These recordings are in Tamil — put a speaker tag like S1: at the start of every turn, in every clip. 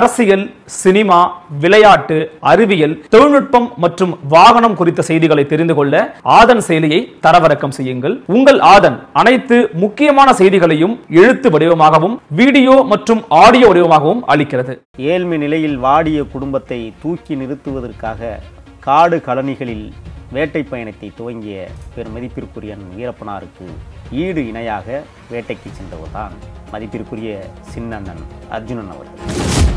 S1: அரசியல் சினிமா விளையாட்டு அறிவியல் தொழில்நுட்பம் மற்றும் வாகனம் குறித்த செய்திகளை தெரிந்து கொள்ள ஆதன் செயலியை தரவிறக்கம் செய்யுங்கள் உங்கள் ஆதன் அனைத்து
S2: முக்கியமான செய்திகளையும் எழுத்து வடிவமாகவும் வீடியோ மற்றும் ஆடியோ வடிவமாகவும் அளிக்கிறது ஏழ்மை நிலையில் வாடிய குடும்பத்தை தூக்கி நிறுத்துவதற்காக காடு கலனிகளில் வேட்டை பயணத்தை துவங்கிய பெரும் மதிப்பிற்குரிய வீரப்பனாருக்கு ஈடு இணையாக வேட்டைக்கு சென்றவர்தான் மதிப்பிற்குரிய சின்னண்ணன் அர்ஜுனன் அவர்கள்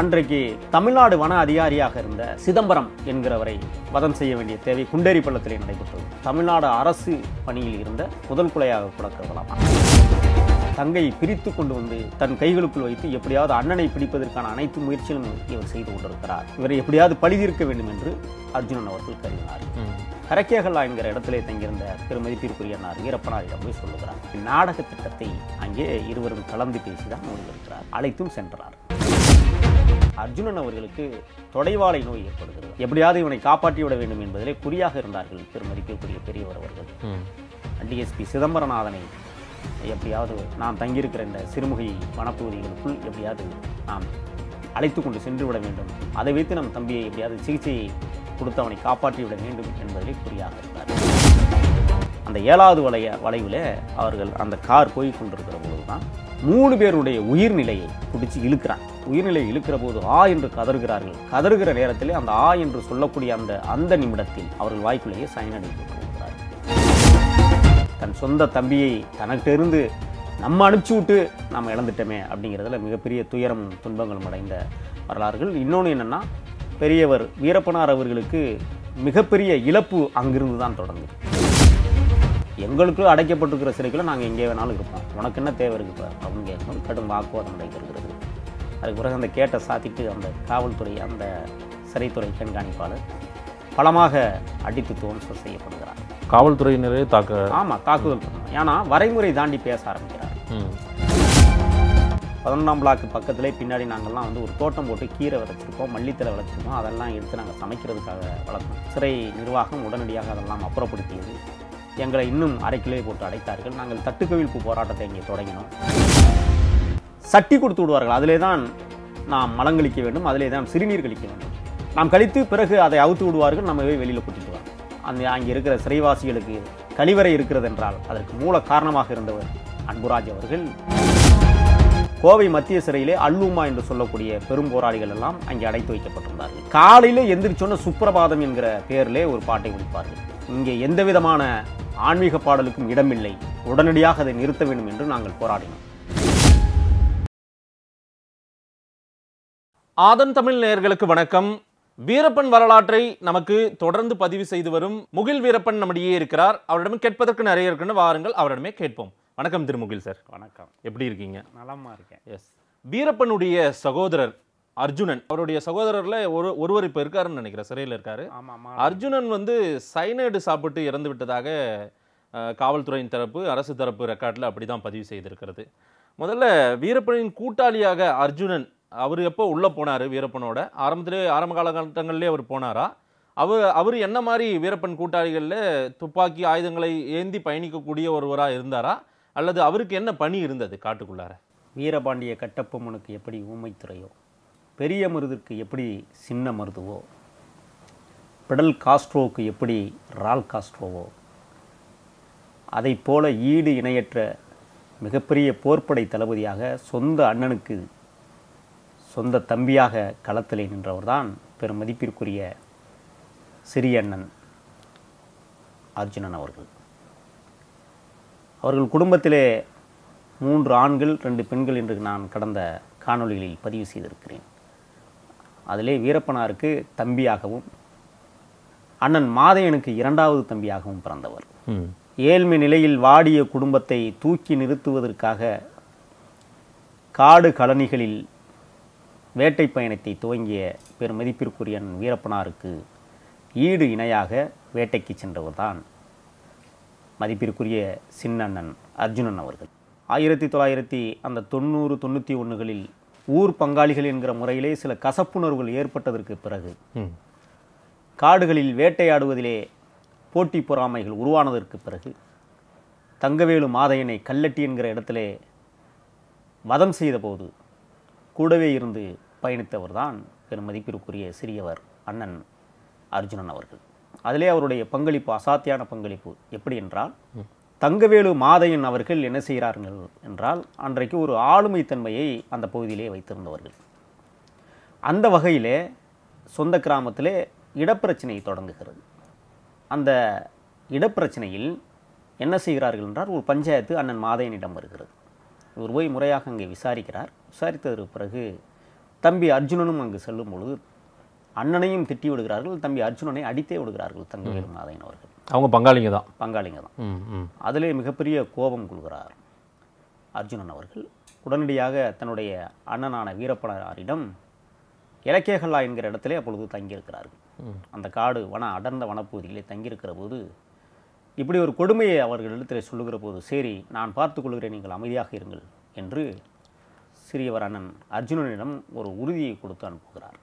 S2: அன்றைக்கு தமிழ்நாடு வன அதிகாரியாக இருந்த சிதம்பரம் என்கிறவரை வதம் செய்ய வேண்டிய தேவை குண்டேரி பள்ளத்திலே நடைபெற்றது தமிழ்நாடு அரசு பணியில் இருந்த முதல் கொலையாக கூட கருதலாம் தங்கை பிரித்து கொண்டு வந்து தன் கைகளுக்குள் வைத்து எப்படியாவது அண்ணனை பிடிப்பதற்கான அனைத்து முயற்சிகளும் இவர் செய்து கொண்டிருக்கிறார் இவரை எப்படியாவது பழி தீர்க்க வேண்டும் என்று அர்ஜுனன் அவர்கள் கருதினார் கரக்கேகலா என்கிற இடத்திலே தங்கியிருந்த பெருமதிப்பிற்குரிய வீரப்பனார் வீரப்பனாரிடம் போய் சொல்லுகிறார் நாடக திட்டத்தை அங்கே இருவரும் கலந்து பேசிதான் முடிவிருக்கிறார் அழைத்தும் சென்றார் அர்ஜுனன் அவர்களுக்கு தொடைவாளை நோய் ஏற்படுகிறது எப்படியாவது இவனை காப்பாற்றி விட வேண்டும் என்பதிலே குறியாக இருந்தார்கள் திருமதிக்கக்கூடிய பெரியவர் அவர்கள் டிஎஸ்பி சிதம்பரநாதனை எப்படியாவது நாம் தங்கியிருக்கிற இந்த சிறுமுகை வனப்பகுதிகளுக்குள் எப்படியாவது நாம் அழைத்து கொண்டு சென்று விட வேண்டும் அதை வைத்து நம் தம்பியை எப்படியாவது சிகிச்சையை கொடுத்து அவனை காப்பாற்றி விட வேண்டும் என்பதிலே குறியாக இருந்தார் அந்த ஏழாவது வளைய வளைவில் அவர்கள் அந்த கார் போய் கொண்டிருக்கிற பொழுது தான் மூணு பேருடைய உயிர்நிலையை பிடிச்சி இழுக்கிறான் உயிர்நிலை இழுக்கிற போது ஆ என்று கதறுகிறார்கள் கதறுகிற நேரத்திலே அந்த ஆ என்று சொல்லக்கூடிய அந்த அந்த நிமிடத்தில் அவர்கள் வாய்க்குள்ளேயே சயனடைந்து போகிறார் தன் சொந்த தம்பியை தனக்கிட்டிருந்து நம்ம அனுப்பிச்சு விட்டு நாம் இழந்துட்டோமே அப்படிங்கிறதுல மிகப்பெரிய துயரமும் துன்பங்களும் அடைந்த வரலாறுகள் இன்னொன்று என்னென்னா பெரியவர் வீரப்பனார் அவர்களுக்கு மிகப்பெரிய இழப்பு அங்கிருந்து தான் தொடங்கும் எங்களுக்கு அடைக்கப்பட்டிருக்கிற சிறைக்குள்ள நாங்கள் எங்கே வேணாலும் இருப்போம் உனக்கு என்ன தேவை இருக்குது அப்படின்னு கேட்கும் கடும் வாக்குவாதம் நடைபெறுகிறது அதுக்கு பிறகு அந்த கேட்டை சாத்திட்டு அந்த காவல்துறை அந்த சிறைத்துறை கண்காணிப்பாளர் பலமாக அடித்து தோன்ச செய்யப்படுகிறார்
S1: காவல்துறையினரே தாக்க ஆமாம்
S2: தாக்குதல் பண்ணணும் ஏன்னா வரைமுறை தாண்டி பேச ஆரம்பிக்கிறார் பதினொன்றாம் பிளாக்கு பக்கத்துலேயே பின்னாடி நாங்கள்லாம் வந்து ஒரு தோட்டம் போட்டு கீரை விளைச்சிருக்கோம் மல்லித்தலை வளர்த்துருக்கோம் அதெல்லாம் எடுத்து நாங்கள் சமைக்கிறதுக்காக வளர்த்தோம் சிறை நிர்வாகம் உடனடியாக அதெல்லாம் அப்புறப்படுத்தியது எங்களை இன்னும் அரைக்கிலே போட்டு அடைத்தார்கள் நாங்கள் தட்டுக்கவிழ்ப்பு போராட்டத்தை இங்கே தொடங்கினோம் சட்டி கொடுத்து விடுவார்கள் அதிலே தான் நாம் மலங்கழிக்க வேண்டும் அதிலே தான் சிறுநீர் கழிக்க வேண்டும் நாம் கழித்து பிறகு அதை அவுத்து விடுவார்கள் நம்மவே வெளியில் கூட்டிட்டு அந்த அங்கே இருக்கிற சிறைவாசிகளுக்கு கழிவறை இருக்கிறது என்றால் அதற்கு மூல காரணமாக இருந்தவர் அன்புராஜ் அவர்கள் கோவை மத்திய சிறையிலே அல்லூமா என்று சொல்லக்கூடிய பெரும் போராளிகள் எல்லாம் அங்கே அடைத்து வைக்கப்பட்டிருந்தார்கள் காலையில் எந்திரிச்சோன்ன சுப்பிரபாதம் என்கிற பெயரிலே ஒரு பாட்டை குடிப்பார்கள் இங்கே எந்த விதமான ஆன்மீக பாடலுக்கும் இடமில்லை உடனடியாக அதை நிறுத்த வேண்டும் என்று நாங்கள் போராடினோம்
S1: ஆதன் தமிழ் நேயர்களுக்கு வணக்கம் வீரப்பன் வரலாற்றை நமக்கு தொடர்ந்து பதிவு செய்து வரும் முகில் வீரப்பன் நம்முடையே இருக்கிறார் அவரிடமே கேட்பதற்கு நிறைய இருக்குன்னு வாருங்கள் அவரிடமே கேட்போம் வணக்கம் திரு முகில் சார் வணக்கம் எப்படி இருக்கீங்க
S2: நலமா இருக்கேன் எஸ்
S1: வீரப்பனுடைய சகோதரர் அர்ஜுனன் அவருடைய சகோதரர்ல ஒரு ஒருவர் இப்போ இருக்காருன்னு நினைக்கிறேன் சிறையில் இருக்காரு அர்ஜுனன் வந்து சைனைடு சாப்பிட்டு இறந்து விட்டதாக காவல்துறையின் தரப்பு அரசு தரப்பு ரெக்கார்டில் அப்படி தான் பதிவு செய்திருக்கிறது முதல்ல வீரப்பனின் கூட்டாளியாக அர்ஜுனன் அவர் எப்போ உள்ளே போனார் வீரப்பனோட ஆரம்பத்திலே ஆரம்ப காலகட்டங்களிலே அவர் போனாரா அவர் அவர் என்ன மாதிரி வீரப்பன் கூட்டாளிகளில் துப்பாக்கி ஆயுதங்களை ஏந்தி பயணிக்கக்கூடிய ஒருவராக இருந்தாரா அல்லது அவருக்கு என்ன பணி இருந்தது காட்டுக்குள்ளார
S2: வீரபாண்டிய கட்டப்பொம்மனுக்கு எப்படி ஊமைத்துறையோ பெரிய மருதுக்கு எப்படி சின்ன மருதுவோ பிடல் காஸ்ட்ரோவுக்கு எப்படி ரால் காஸ்ட்ரோவோ அதை போல ஈடு இணையற்ற மிகப்பெரிய போர்ப்படை தளபதியாக சொந்த அண்ணனுக்கு சொந்த தம்பியாக களத்தில் நின்றவர் தான் பெரும் மதிப்பிற்குரிய சிறியண்ணன் அர்ஜுனன் அவர்கள் அவர்கள் குடும்பத்திலே மூன்று ஆண்கள் ரெண்டு பெண்கள் என்று நான் கடந்த காணொளிகளில் பதிவு செய்திருக்கிறேன் அதிலே வீரப்பனாருக்கு தம்பியாகவும் அண்ணன் மாதையனுக்கு இரண்டாவது தம்பியாகவும் பிறந்தவர் ஏழ்மை நிலையில் வாடிய குடும்பத்தை தூக்கி நிறுத்துவதற்காக காடு கழனிகளில் வேட்டை பயணத்தை துவங்கிய பெருமதிப்பிற்குரிய வீரப்பனாருக்கு ஈடு இணையாக வேட்டைக்கு சென்றவர் தான் மதிப்பிற்குரிய சின்னண்ணன் அர்ஜுனன் அவர்கள் ஆயிரத்தி தொள்ளாயிரத்தி அந்த தொண்ணூறு தொண்ணூற்றி ஒன்றுகளில் ஊர் பங்காளிகள் என்கிற முறையிலே சில கசப்புணர்வுகள் ஏற்பட்டதற்கு பிறகு காடுகளில் வேட்டையாடுவதிலே போட்டி பொறாமைகள் உருவானதற்கு பிறகு தங்கவேலு மாதையனை கல்லட்டி என்கிற இடத்திலே வதம் செய்தபோது கூடவே இருந்து பயணித்தவர் தான் பெரும் மதிப்பிற்குரிய சிறியவர் அண்ணன் அர்ஜுனன் அவர்கள் அதிலே அவருடைய பங்களிப்பு அசாத்தியான பங்களிப்பு எப்படி என்றால் தங்கவேலு மாதையன் அவர்கள் என்ன செய்கிறார்கள் என்றால் அன்றைக்கு ஒரு ஆளுமைத்தன்மையை அந்த பகுதியிலே வைத்திருந்தவர்கள் அந்த வகையிலே சொந்த கிராமத்திலே இடப்பிரச்சனை தொடங்குகிறது அந்த இடப்பிரச்சனையில் என்ன செய்கிறார்கள் என்றால் ஒரு பஞ்சாயத்து அண்ணன் மாதையனிடம் வருகிறது இவர் போய் முறையாக அங்கே விசாரிக்கிறார் விசாரித்ததற்கு பிறகு தம்பி அர்ஜுனனும் அங்கு செல்லும் பொழுது அண்ணனையும் திட்டி விடுகிறார்கள் தம்பி அர்ஜுனனை அடித்தே விடுகிறார்கள் தங்கவேலு நாதையன் அவர்கள்
S1: அவங்க பங்காளிங்க தான் பங்காளிங்க தான்
S2: அதிலே மிகப்பெரிய கோபம் கொள்கிறார் அர்ஜுனன் அவர்கள் உடனடியாக தன்னுடைய அண்ணனான வீரப்பனாரிடம் இலக்கேகல்லா என்கிற இடத்திலே அப்பொழுது தங்கியிருக்கிறார்கள் அந்த காடு வன அடர்ந்த வனப்பகுதியிலே தங்கியிருக்கிற போது இப்படி ஒரு கொடுமையை இடத்திலே சொல்லுகிற போது சரி நான் பார்த்துக்கொள்கிறேன் கொள்கிறேன் நீங்கள் அமைதியாக இருங்கள் என்று சிறியவர் அண்ணன் அர்ஜுனனிடம் ஒரு உறுதியை கொடுத்து அனுப்புகிறார்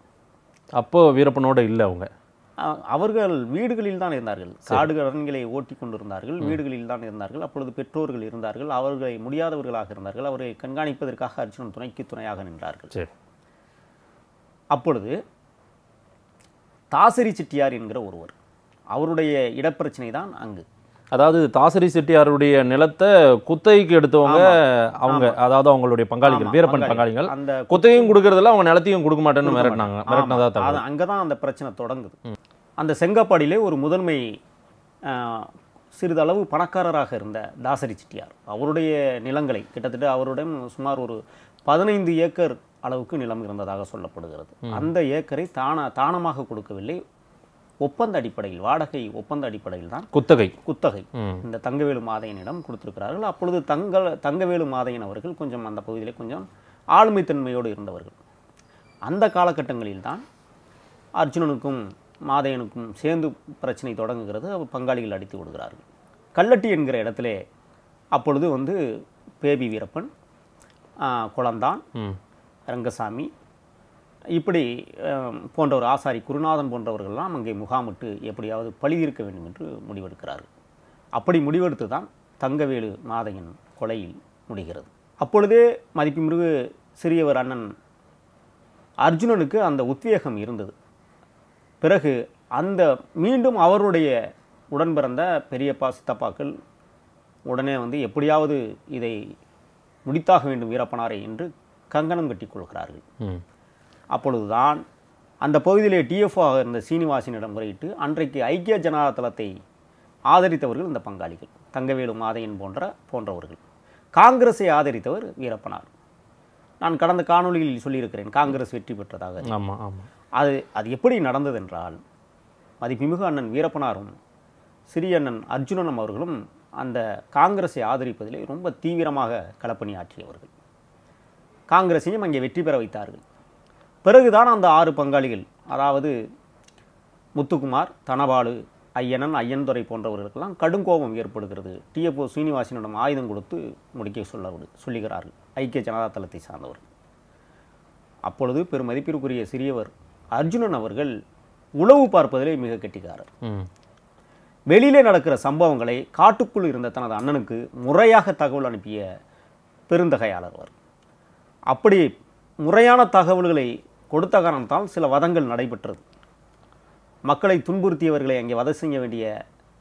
S1: அப்போது வீரப்பனோடு இல்லை அவங்க
S2: அவர்கள் வீடுகளில் தான் இருந்தார்கள் காடு கடன்களை ஓட்டி கொண்டிருந்தார்கள் வீடுகளில் தான் இருந்தார்கள் அப்பொழுது பெற்றோர்கள் இருந்தார்கள் அவர்களை முடியாதவர்களாக இருந்தார்கள் அவர்களை கண்காணிப்பதற்காக அர்ஜுனன் துணைக்கு துணையாக நின்றார்கள் அப்பொழுது தாசரி செட்டியார் என்கிற ஒருவர் அவருடைய இடப்பிரச்சனை தான் அங்கு
S1: அதாவது தாசரி செட்டியாருடைய நிலத்தை குத்தகைக்கு எடுத்தவங்க அவங்க அதாவது அவங்களுடைய பங்காளிகள் வீரப்பன் பங்காளிகள் அந்த குத்தகையும் கொடுக்கறதுல அவங்க நிலத்தையும் கொடுக்க மாட்டேன்னு மிரட்டினாங்க அது
S2: அந்த பிரச்சனை தொடங்குது அந்த செங்கப்பாடியிலே ஒரு முதன்மை சிறிதளவு பணக்காரராக இருந்த தாசரி செட்டியார் அவருடைய நிலங்களை கிட்டத்தட்ட அவருடன் சுமார் ஒரு பதினைந்து ஏக்கர் அளவுக்கு நிலம் இருந்ததாக சொல்லப்படுகிறது அந்த ஏக்கரை தான தானமாக கொடுக்கவில்லை ஒப்பந்த அடிப்படையில் வாடகை ஒப்பந்த அடிப்படையில் தான் குத்தகை குத்தகை இந்த தங்கவேலு மாதையனிடம் கொடுத்திருக்கிறார்கள் அப்பொழுது தங்கள் தங்கவேலு மாதையன் அவர்கள் கொஞ்சம் அந்த பகுதியில் கொஞ்சம் ஆளுமைத்தன்மையோடு இருந்தவர்கள் அந்த காலகட்டங்களில் தான் அர்ஜுனனுக்கும் மாதையனுக்கும் சேர்ந்து பிரச்சனை தொடங்குகிறது பங்காளிகள் அடித்து விடுகிறார்கள் கல்லட்டி என்கிற இடத்துல அப்பொழுது வந்து பேபி வீரப்பன் குளந்தான் ரங்கசாமி இப்படி போன்றவர் ஆசாரி குருநாதன் போன்றவர்கள்லாம் அங்கே முகாமிட்டு எப்படியாவது பழி இருக்க வேண்டும் என்று முடிவெடுக்கிறார்கள் அப்படி முடிவெடுத்து தான் தங்கவேலு மாதையின் கொலையில் முடிகிறது அப்பொழுதே மதிப்புமிகு சிறியவர் அண்ணன் அர்ஜுனனுக்கு அந்த உத்வேகம் இருந்தது பிறகு அந்த மீண்டும் அவருடைய உடன் பிறந்த பெரியப்பா சித்தப்பாக்கள் உடனே வந்து எப்படியாவது இதை முடித்தாக வேண்டும் வீரப்பனாரை என்று கங்கணம் கட்டிக்கொள்கிறார்கள் அப்பொழுதுதான் அந்த பகுதியிலே டிஎஃப்ஓ இருந்த சீனிவாசனிடம் முறையிட்டு அன்றைக்கு ஐக்கிய ஜனதாதளத்தை தளத்தை ஆதரித்தவர்கள் இந்த பங்காளிகள் தங்கவேலு மாதையன் போன்ற போன்றவர்கள் காங்கிரஸை ஆதரித்தவர் வீரப்பனார் நான் கடந்த காணொலியில் சொல்லியிருக்கிறேன் காங்கிரஸ் வெற்றி பெற்றதாக ஆமாம் ஆமாம் அது அது எப்படி நடந்தது என்றால் மதிப்புமிகு அண்ணன் வீரப்பனாரும் சிறிய அண்ணன் அர்ஜுனனும் அவர்களும் அந்த காங்கிரஸை ஆதரிப்பதிலே ரொம்ப தீவிரமாக களப்பணியாற்றியவர்கள் காங்கிரஸையும் அங்கே வெற்றி பெற வைத்தார்கள் பிறகுதான் அந்த ஆறு பங்காளிகள் அதாவது முத்துக்குமார் தனபாலு ஐயனன் ஐயன்துறை போன்றவர்களுக்கெல்லாம் கடும் கோபம் ஏற்படுகிறது டிஎப்ஓ சீனிவாசனிடம் ஆயுதம் கொடுத்து முடிக்க சொல்ல சொல்லுகிறார்கள் ஐக்கிய ஜனதா தளத்தை சார்ந்தவர் அப்பொழுது பெருமதிப்பிற்குரிய சிறியவர் அர்ஜுனன் அவர்கள் உளவு பார்ப்பதிலே மிக கெட்டிக்காரர் வெளியிலே நடக்கிற சம்பவங்களை காட்டுக்குள் இருந்த தனது அண்ணனுக்கு முறையாக தகவல் அனுப்பிய பெருந்தகையாளர் அவர் அப்படி முறையான தகவல்களை கொடுத்த காரணத்தால் சில வதங்கள் நடைபெற்றது மக்களை துன்புறுத்தியவர்களை அங்கே வதை செய்ய வேண்டிய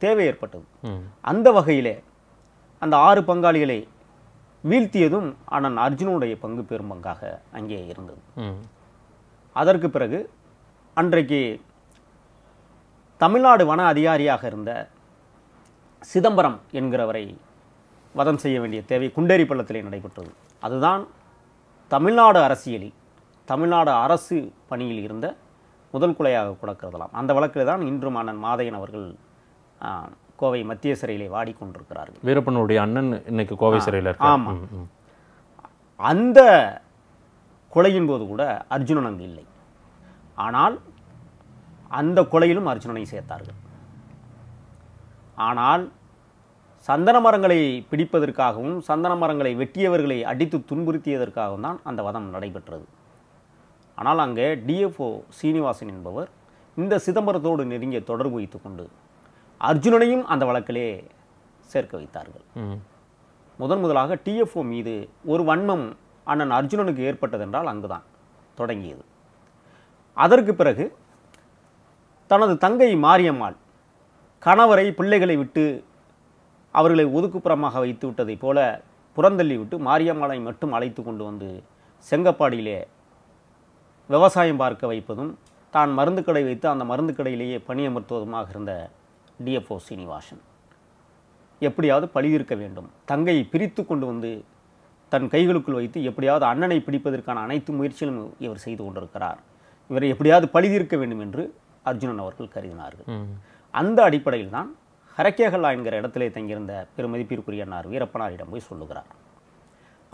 S2: தேவை ஏற்பட்டது அந்த வகையிலே அந்த ஆறு பங்காளிகளை வீழ்த்தியதும் ஆனால் அர்ஜுனுடைய பங்கு பெரும் பங்காக அங்கே இருந்தது அதற்கு பிறகு அன்றைக்கு தமிழ்நாடு வன அதிகாரியாக இருந்த சிதம்பரம் என்கிறவரை வதம் செய்ய வேண்டிய தேவை குண்டேரி பள்ளத்திலே நடைபெற்றது அதுதான் தமிழ்நாடு அரசியலில் தமிழ்நாடு அரசு பணியில் இருந்த முதல் குலையாக கூட கருதலாம் அந்த வழக்கில் தான் இன்று மன்னன் மாதையன் அவர்கள் கோவை மத்திய சிறையிலே வாடிக்கொண்டிருக்கிறார்கள்
S1: வீரப்பனுடைய அண்ணன் இன்னைக்கு கோவை சிறையில் ஆமாம்
S2: அந்த கொலையின் போது கூட அர்ஜுனன் அங்கு இல்லை ஆனால் அந்த கொலையிலும் அர்ஜுனனை சேர்த்தார்கள் ஆனால் சந்தன மரங்களை பிடிப்பதற்காகவும் சந்தன மரங்களை வெட்டியவர்களை அடித்து துன்புறுத்தியதற்காகவும் தான் அந்த வதம் நடைபெற்றது ஆனால் அங்கே டிஎஃப்ஓ சீனிவாசன் என்பவர் இந்த சிதம்பரத்தோடு நெருங்கிய தொடர்பு வைத்துக்கொண்டு அர்ஜுனனையும் அந்த வழக்கிலே சேர்க்க வைத்தார்கள் முதன் முதலாக டிஎஃப்ஓ மீது ஒரு வன்மம் அண்ணன் அர்ஜுனனுக்கு ஏற்பட்டதென்றால் அங்குதான் தொடங்கியது அதற்கு பிறகு தனது தங்கை மாரியம்மாள் கணவரை பிள்ளைகளை விட்டு அவர்களை ஒதுக்குப்புறமாக வைத்து விட்டதைப் போல புறந்தள்ளி விட்டு மாரியம்மாளை மட்டும் அழைத்து கொண்டு வந்து செங்கப்பாடியிலே விவசாயம் பார்க்க வைப்பதும் தான் மருந்து கடை வைத்து அந்த மருந்து கடையிலேயே பணியமர்த்துவதுமாக இருந்த டிஎஃப்ஓ சீனிவாசன் எப்படியாவது பழியிருக்க வேண்டும் தங்கையை பிரித்து கொண்டு வந்து தன் கைகளுக்குள் வைத்து எப்படியாவது அண்ணனை பிடிப்பதற்கான அனைத்து முயற்சியிலும் இவர் செய்து கொண்டிருக்கிறார் இவரை எப்படியாவது பழிதீர்க்க வேண்டும் என்று அர்ஜுனன் அவர்கள் கருதினார்கள் அந்த அடிப்படையில் தான் ஹரக்கேகலா என்கிற இடத்திலே தங்கியிருந்த பெருமதிப்பிற்குரிய அன்னார் வீரப்பனாரிடம் போய் சொல்லுகிறார்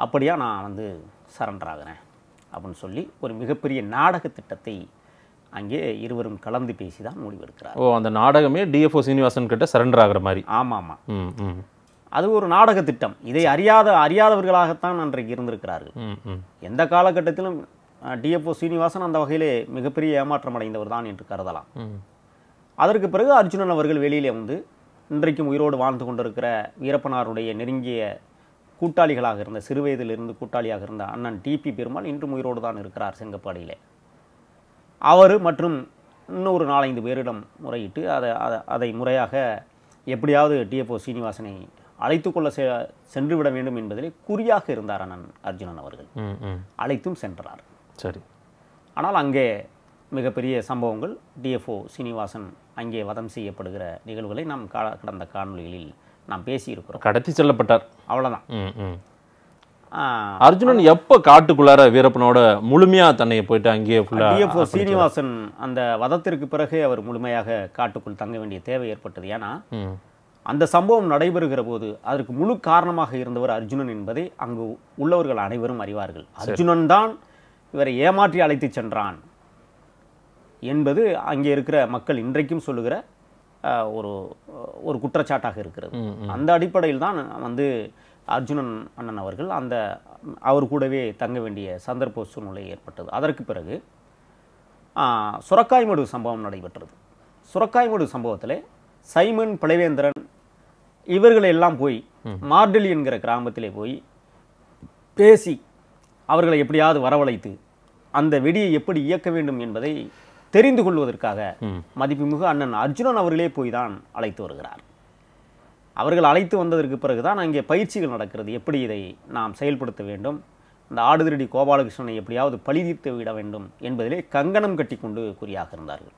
S2: அப்படியா நான் வந்து சரண்டர் ஆகிறேன் அப்படின்னு சொல்லி ஒரு மிகப்பெரிய நாடக திட்டத்தை அங்கே இருவரும் கலந்து பேசி தான் முடிவெடுக்கிறார்
S1: ஓ அந்த நாடகமே டிஎஃப்ஓ சீனிவாசன் கிட்ட சரண்டர் ஆகிற மாதிரி ஆமாம்
S2: ஆமாம் அது ஒரு நாடக திட்டம் இதை அறியாத அறியாதவர்களாகத்தான் அன்றைக்கு இருந்திருக்கிறார்கள் எந்த காலகட்டத்திலும் டிஎஃப்ஓ சீனிவாசன் அந்த வகையிலே மிகப்பெரிய ஏமாற்றம் அடைந்தவர் தான் என்று கருதலாம் அதற்கு பிறகு அர்ஜுனன் அவர்கள் வெளியிலே வந்து இன்றைக்கும் உயிரோடு வாழ்ந்து கொண்டிருக்கிற வீரப்பனாருடைய நெருங்கிய கூட்டாளிகளாக இருந்த சிறுவயதிலிருந்து கூட்டாளியாக இருந்த அண்ணன் டிபி பெருமாள் இன்று உயிரோடு தான் இருக்கிறார் செங்கப்பாடியில் அவர் மற்றும் இன்னொரு நாலஞ்சு பேரிடம் முறையிட்டு அதை அதை முறையாக எப்படியாவது டிஎஃப்ஓ சீனிவாசனை அழைத்து கொள்ள சென்று விட வேண்டும் என்பதிலே குறியாக இருந்தார் அண்ணன் அர்ஜுனன் அவர்கள் அழைத்தும் சென்றார் சரி ஆனால் அங்கே மிகப்பெரிய சம்பவங்கள் டிஎஃப்ஓ சீனிவாசன் அங்கே வதம் செய்யப்படுகிற நிகழ்வுகளை நாம் கடந்த காணொலிகளில் நாம் பேசியிருக்கிறோம் கடத்தி
S1: செல்லப்பட்டார் அவ்வளோதான் அர்ஜுனன் எப்போ காட்டுக்குள்ளார வீரப்பனோட முழுமையாக தன்னை போயிட்டு அங்கேயே
S2: ஃபுல்லாக சீனிவாசன் அந்த வதத்திற்கு பிறகு அவர் முழுமையாக காட்டுக்குள் தங்க வேண்டிய தேவை ஏற்பட்டது ஏன்னா அந்த சம்பவம் நடைபெறுகிற போது அதற்கு முழு காரணமாக இருந்தவர் அர்ஜுனன் என்பதை அங்கு உள்ளவர்கள் அனைவரும் அறிவார்கள் அர்ஜுனன் தான் இவரை ஏமாற்றி அழைத்து சென்றான் என்பது அங்கே இருக்கிற மக்கள் இன்றைக்கும் சொல்லுகிற ஒரு ஒரு குற்றச்சாட்டாக இருக்கிறது அந்த அடிப்படையில் தான் வந்து அர்ஜுனன் அண்ணன் அவர்கள் அந்த அவர் கூடவே தங்க வேண்டிய சந்தர்ப்ப சூழ்நிலை ஏற்பட்டது அதற்கு பிறகு சுரக்காய்மடு சம்பவம் நடைபெற்றது சுரக்காய்மடு சம்பவத்தில் சைமன் பிளவேந்திரன் இவர்களை எல்லாம் போய் மார்டலி என்கிற கிராமத்திலே போய் பேசி அவர்களை எப்படியாவது வரவழைத்து அந்த வெடியை எப்படி இயக்க வேண்டும் என்பதை தெரிந்து கொள்வதற்காக மதிப்புமிகு அண்ணன் அர்ஜுனன் அவர்களே போய் தான் அழைத்து வருகிறார் அவர்கள் அழைத்து வந்ததற்கு பிறகு தான் அங்கே பயிற்சிகள் நடக்கிறது எப்படி இதை நாம் செயல்படுத்த வேண்டும் இந்த ஆடுதிரடி கோபாலகிருஷ்ணனை எப்படியாவது பழிதீர்த்து விட வேண்டும் என்பதிலே கங்கணம் கட்டி கொண்டு குறியாக இருந்தார்கள்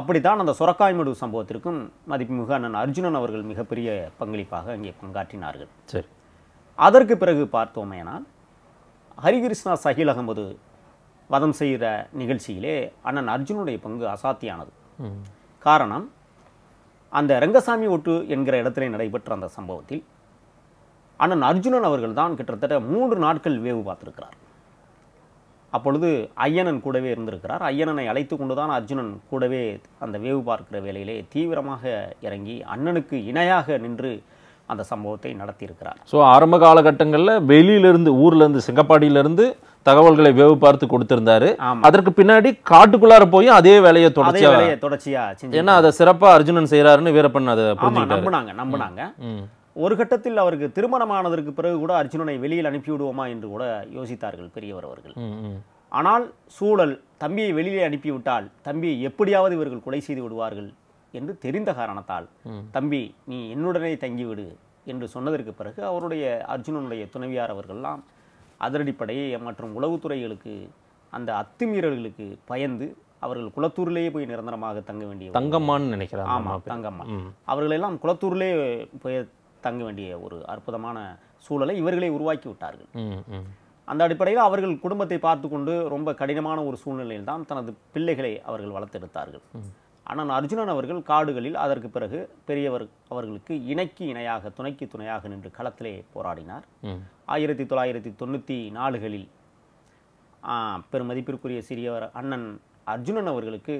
S2: அப்படித்தான் அந்த சுரக்காய்மடு சம்பவத்திற்கும் மதிப்புமிகு அண்ணன் அர்ஜுனன் அவர்கள் மிகப்பெரிய பங்களிப்பாக அங்கே பங்காற்றினார்கள் சரி அதற்கு பிறகு பார்த்தோமேனால் ஹரிகிருஷ்ணா சஹில் அகமது வதம் செய்கிற நிகழ்ச்சியிலே அண்ணன் அர்ஜுனுடைய பங்கு அசாத்தியானது காரணம் அந்த ரங்கசாமி ஒட்டு என்கிற இடத்துல நடைபெற்ற அந்த சம்பவத்தில் அண்ணன் அர்ஜுனன் அவர்கள் தான் கிட்டத்தட்ட மூன்று நாட்கள் வேவு பார்த்துருக்கிறார் அப்பொழுது ஐயனன் கூடவே இருந்திருக்கிறார் ஐயனனை அழைத்து கொண்டு தான் அர்ஜுனன் கூடவே அந்த வேவு பார்க்கிற வேலையிலே தீவிரமாக இறங்கி அண்ணனுக்கு இணையாக நின்று அந்த சம்பவத்தை நடத்தியிருக்கிறார்
S1: ஸோ ஆரம்ப காலகட்டங்களில் வெளியிலிருந்து ஊர்லேருந்து சிங்கப்பாடியிலேருந்து தகவல்களை வேவு பார்த்து கொடுத்திருந்தாரு அதற்கு பின்னாடி காட்டுக்குள்ளார போய் அதே வேலையை தொடர்ச்சியா தொடர்ச்சியா ஏன்னா அதை சிறப்பா அர்ஜுனன் செய்யறாருன்னு வீரப்பன் அதை நம்பினாங்க நம்பினாங்க
S2: ஒரு கட்டத்தில் அவருக்கு திருமணமானதற்கு பிறகு கூட அர்ஜுனனை வெளியில் அனுப்பிவிடுவோமா என்று கூட யோசித்தார்கள் பெரியவர் அவர்கள் ஆனால் சூழல் தம்பியை வெளியே அனுப்பிவிட்டால் தம்பியை எப்படியாவது இவர்கள் கொலை செய்து விடுவார்கள் என்று தெரிந்த காரணத்தால் தம்பி நீ என்னுடனே தங்கிவிடு என்று சொன்னதற்கு பிறகு அவருடைய அர்ஜுனனுடைய துணைவியார் அவர்கள்லாம் அதிரடிப்படை மற்றும் உளவுத்துறைகளுக்கு அந்த அத்துமீறல்களுக்கு பயந்து அவர்கள் குளத்தூர்லேயே போய் நிரந்தரமாக தங்க வேண்டிய
S1: தங்கம்மான்னு நினைக்கிறேன் ஆமாம்
S2: தங்கம்மா அவர்களெல்லாம் குளத்தூர்லேயே போய் தங்க வேண்டிய ஒரு அற்புதமான சூழலை இவர்களே உருவாக்கி விட்டார்கள் அந்த அடிப்படையில் அவர்கள் குடும்பத்தை பார்த்து கொண்டு ரொம்ப கடினமான ஒரு சூழ்நிலையில் தான் தனது பிள்ளைகளை அவர்கள் வளர்த்தெடுத்தார்கள் ஆனால் அர்ஜுனன் அவர்கள் காடுகளில் அதற்கு பிறகு பெரியவர் அவர்களுக்கு இணைக்கு இணையாக துணைக்கு துணையாக நின்று களத்திலே போராடினார் ஆயிரத்தி தொள்ளாயிரத்தி தொண்ணூற்றி நாலுகளில் பெருமதிப்பிற்குரிய சிறியவர் அண்ணன் அர்ஜுனன் அவர்களுக்கு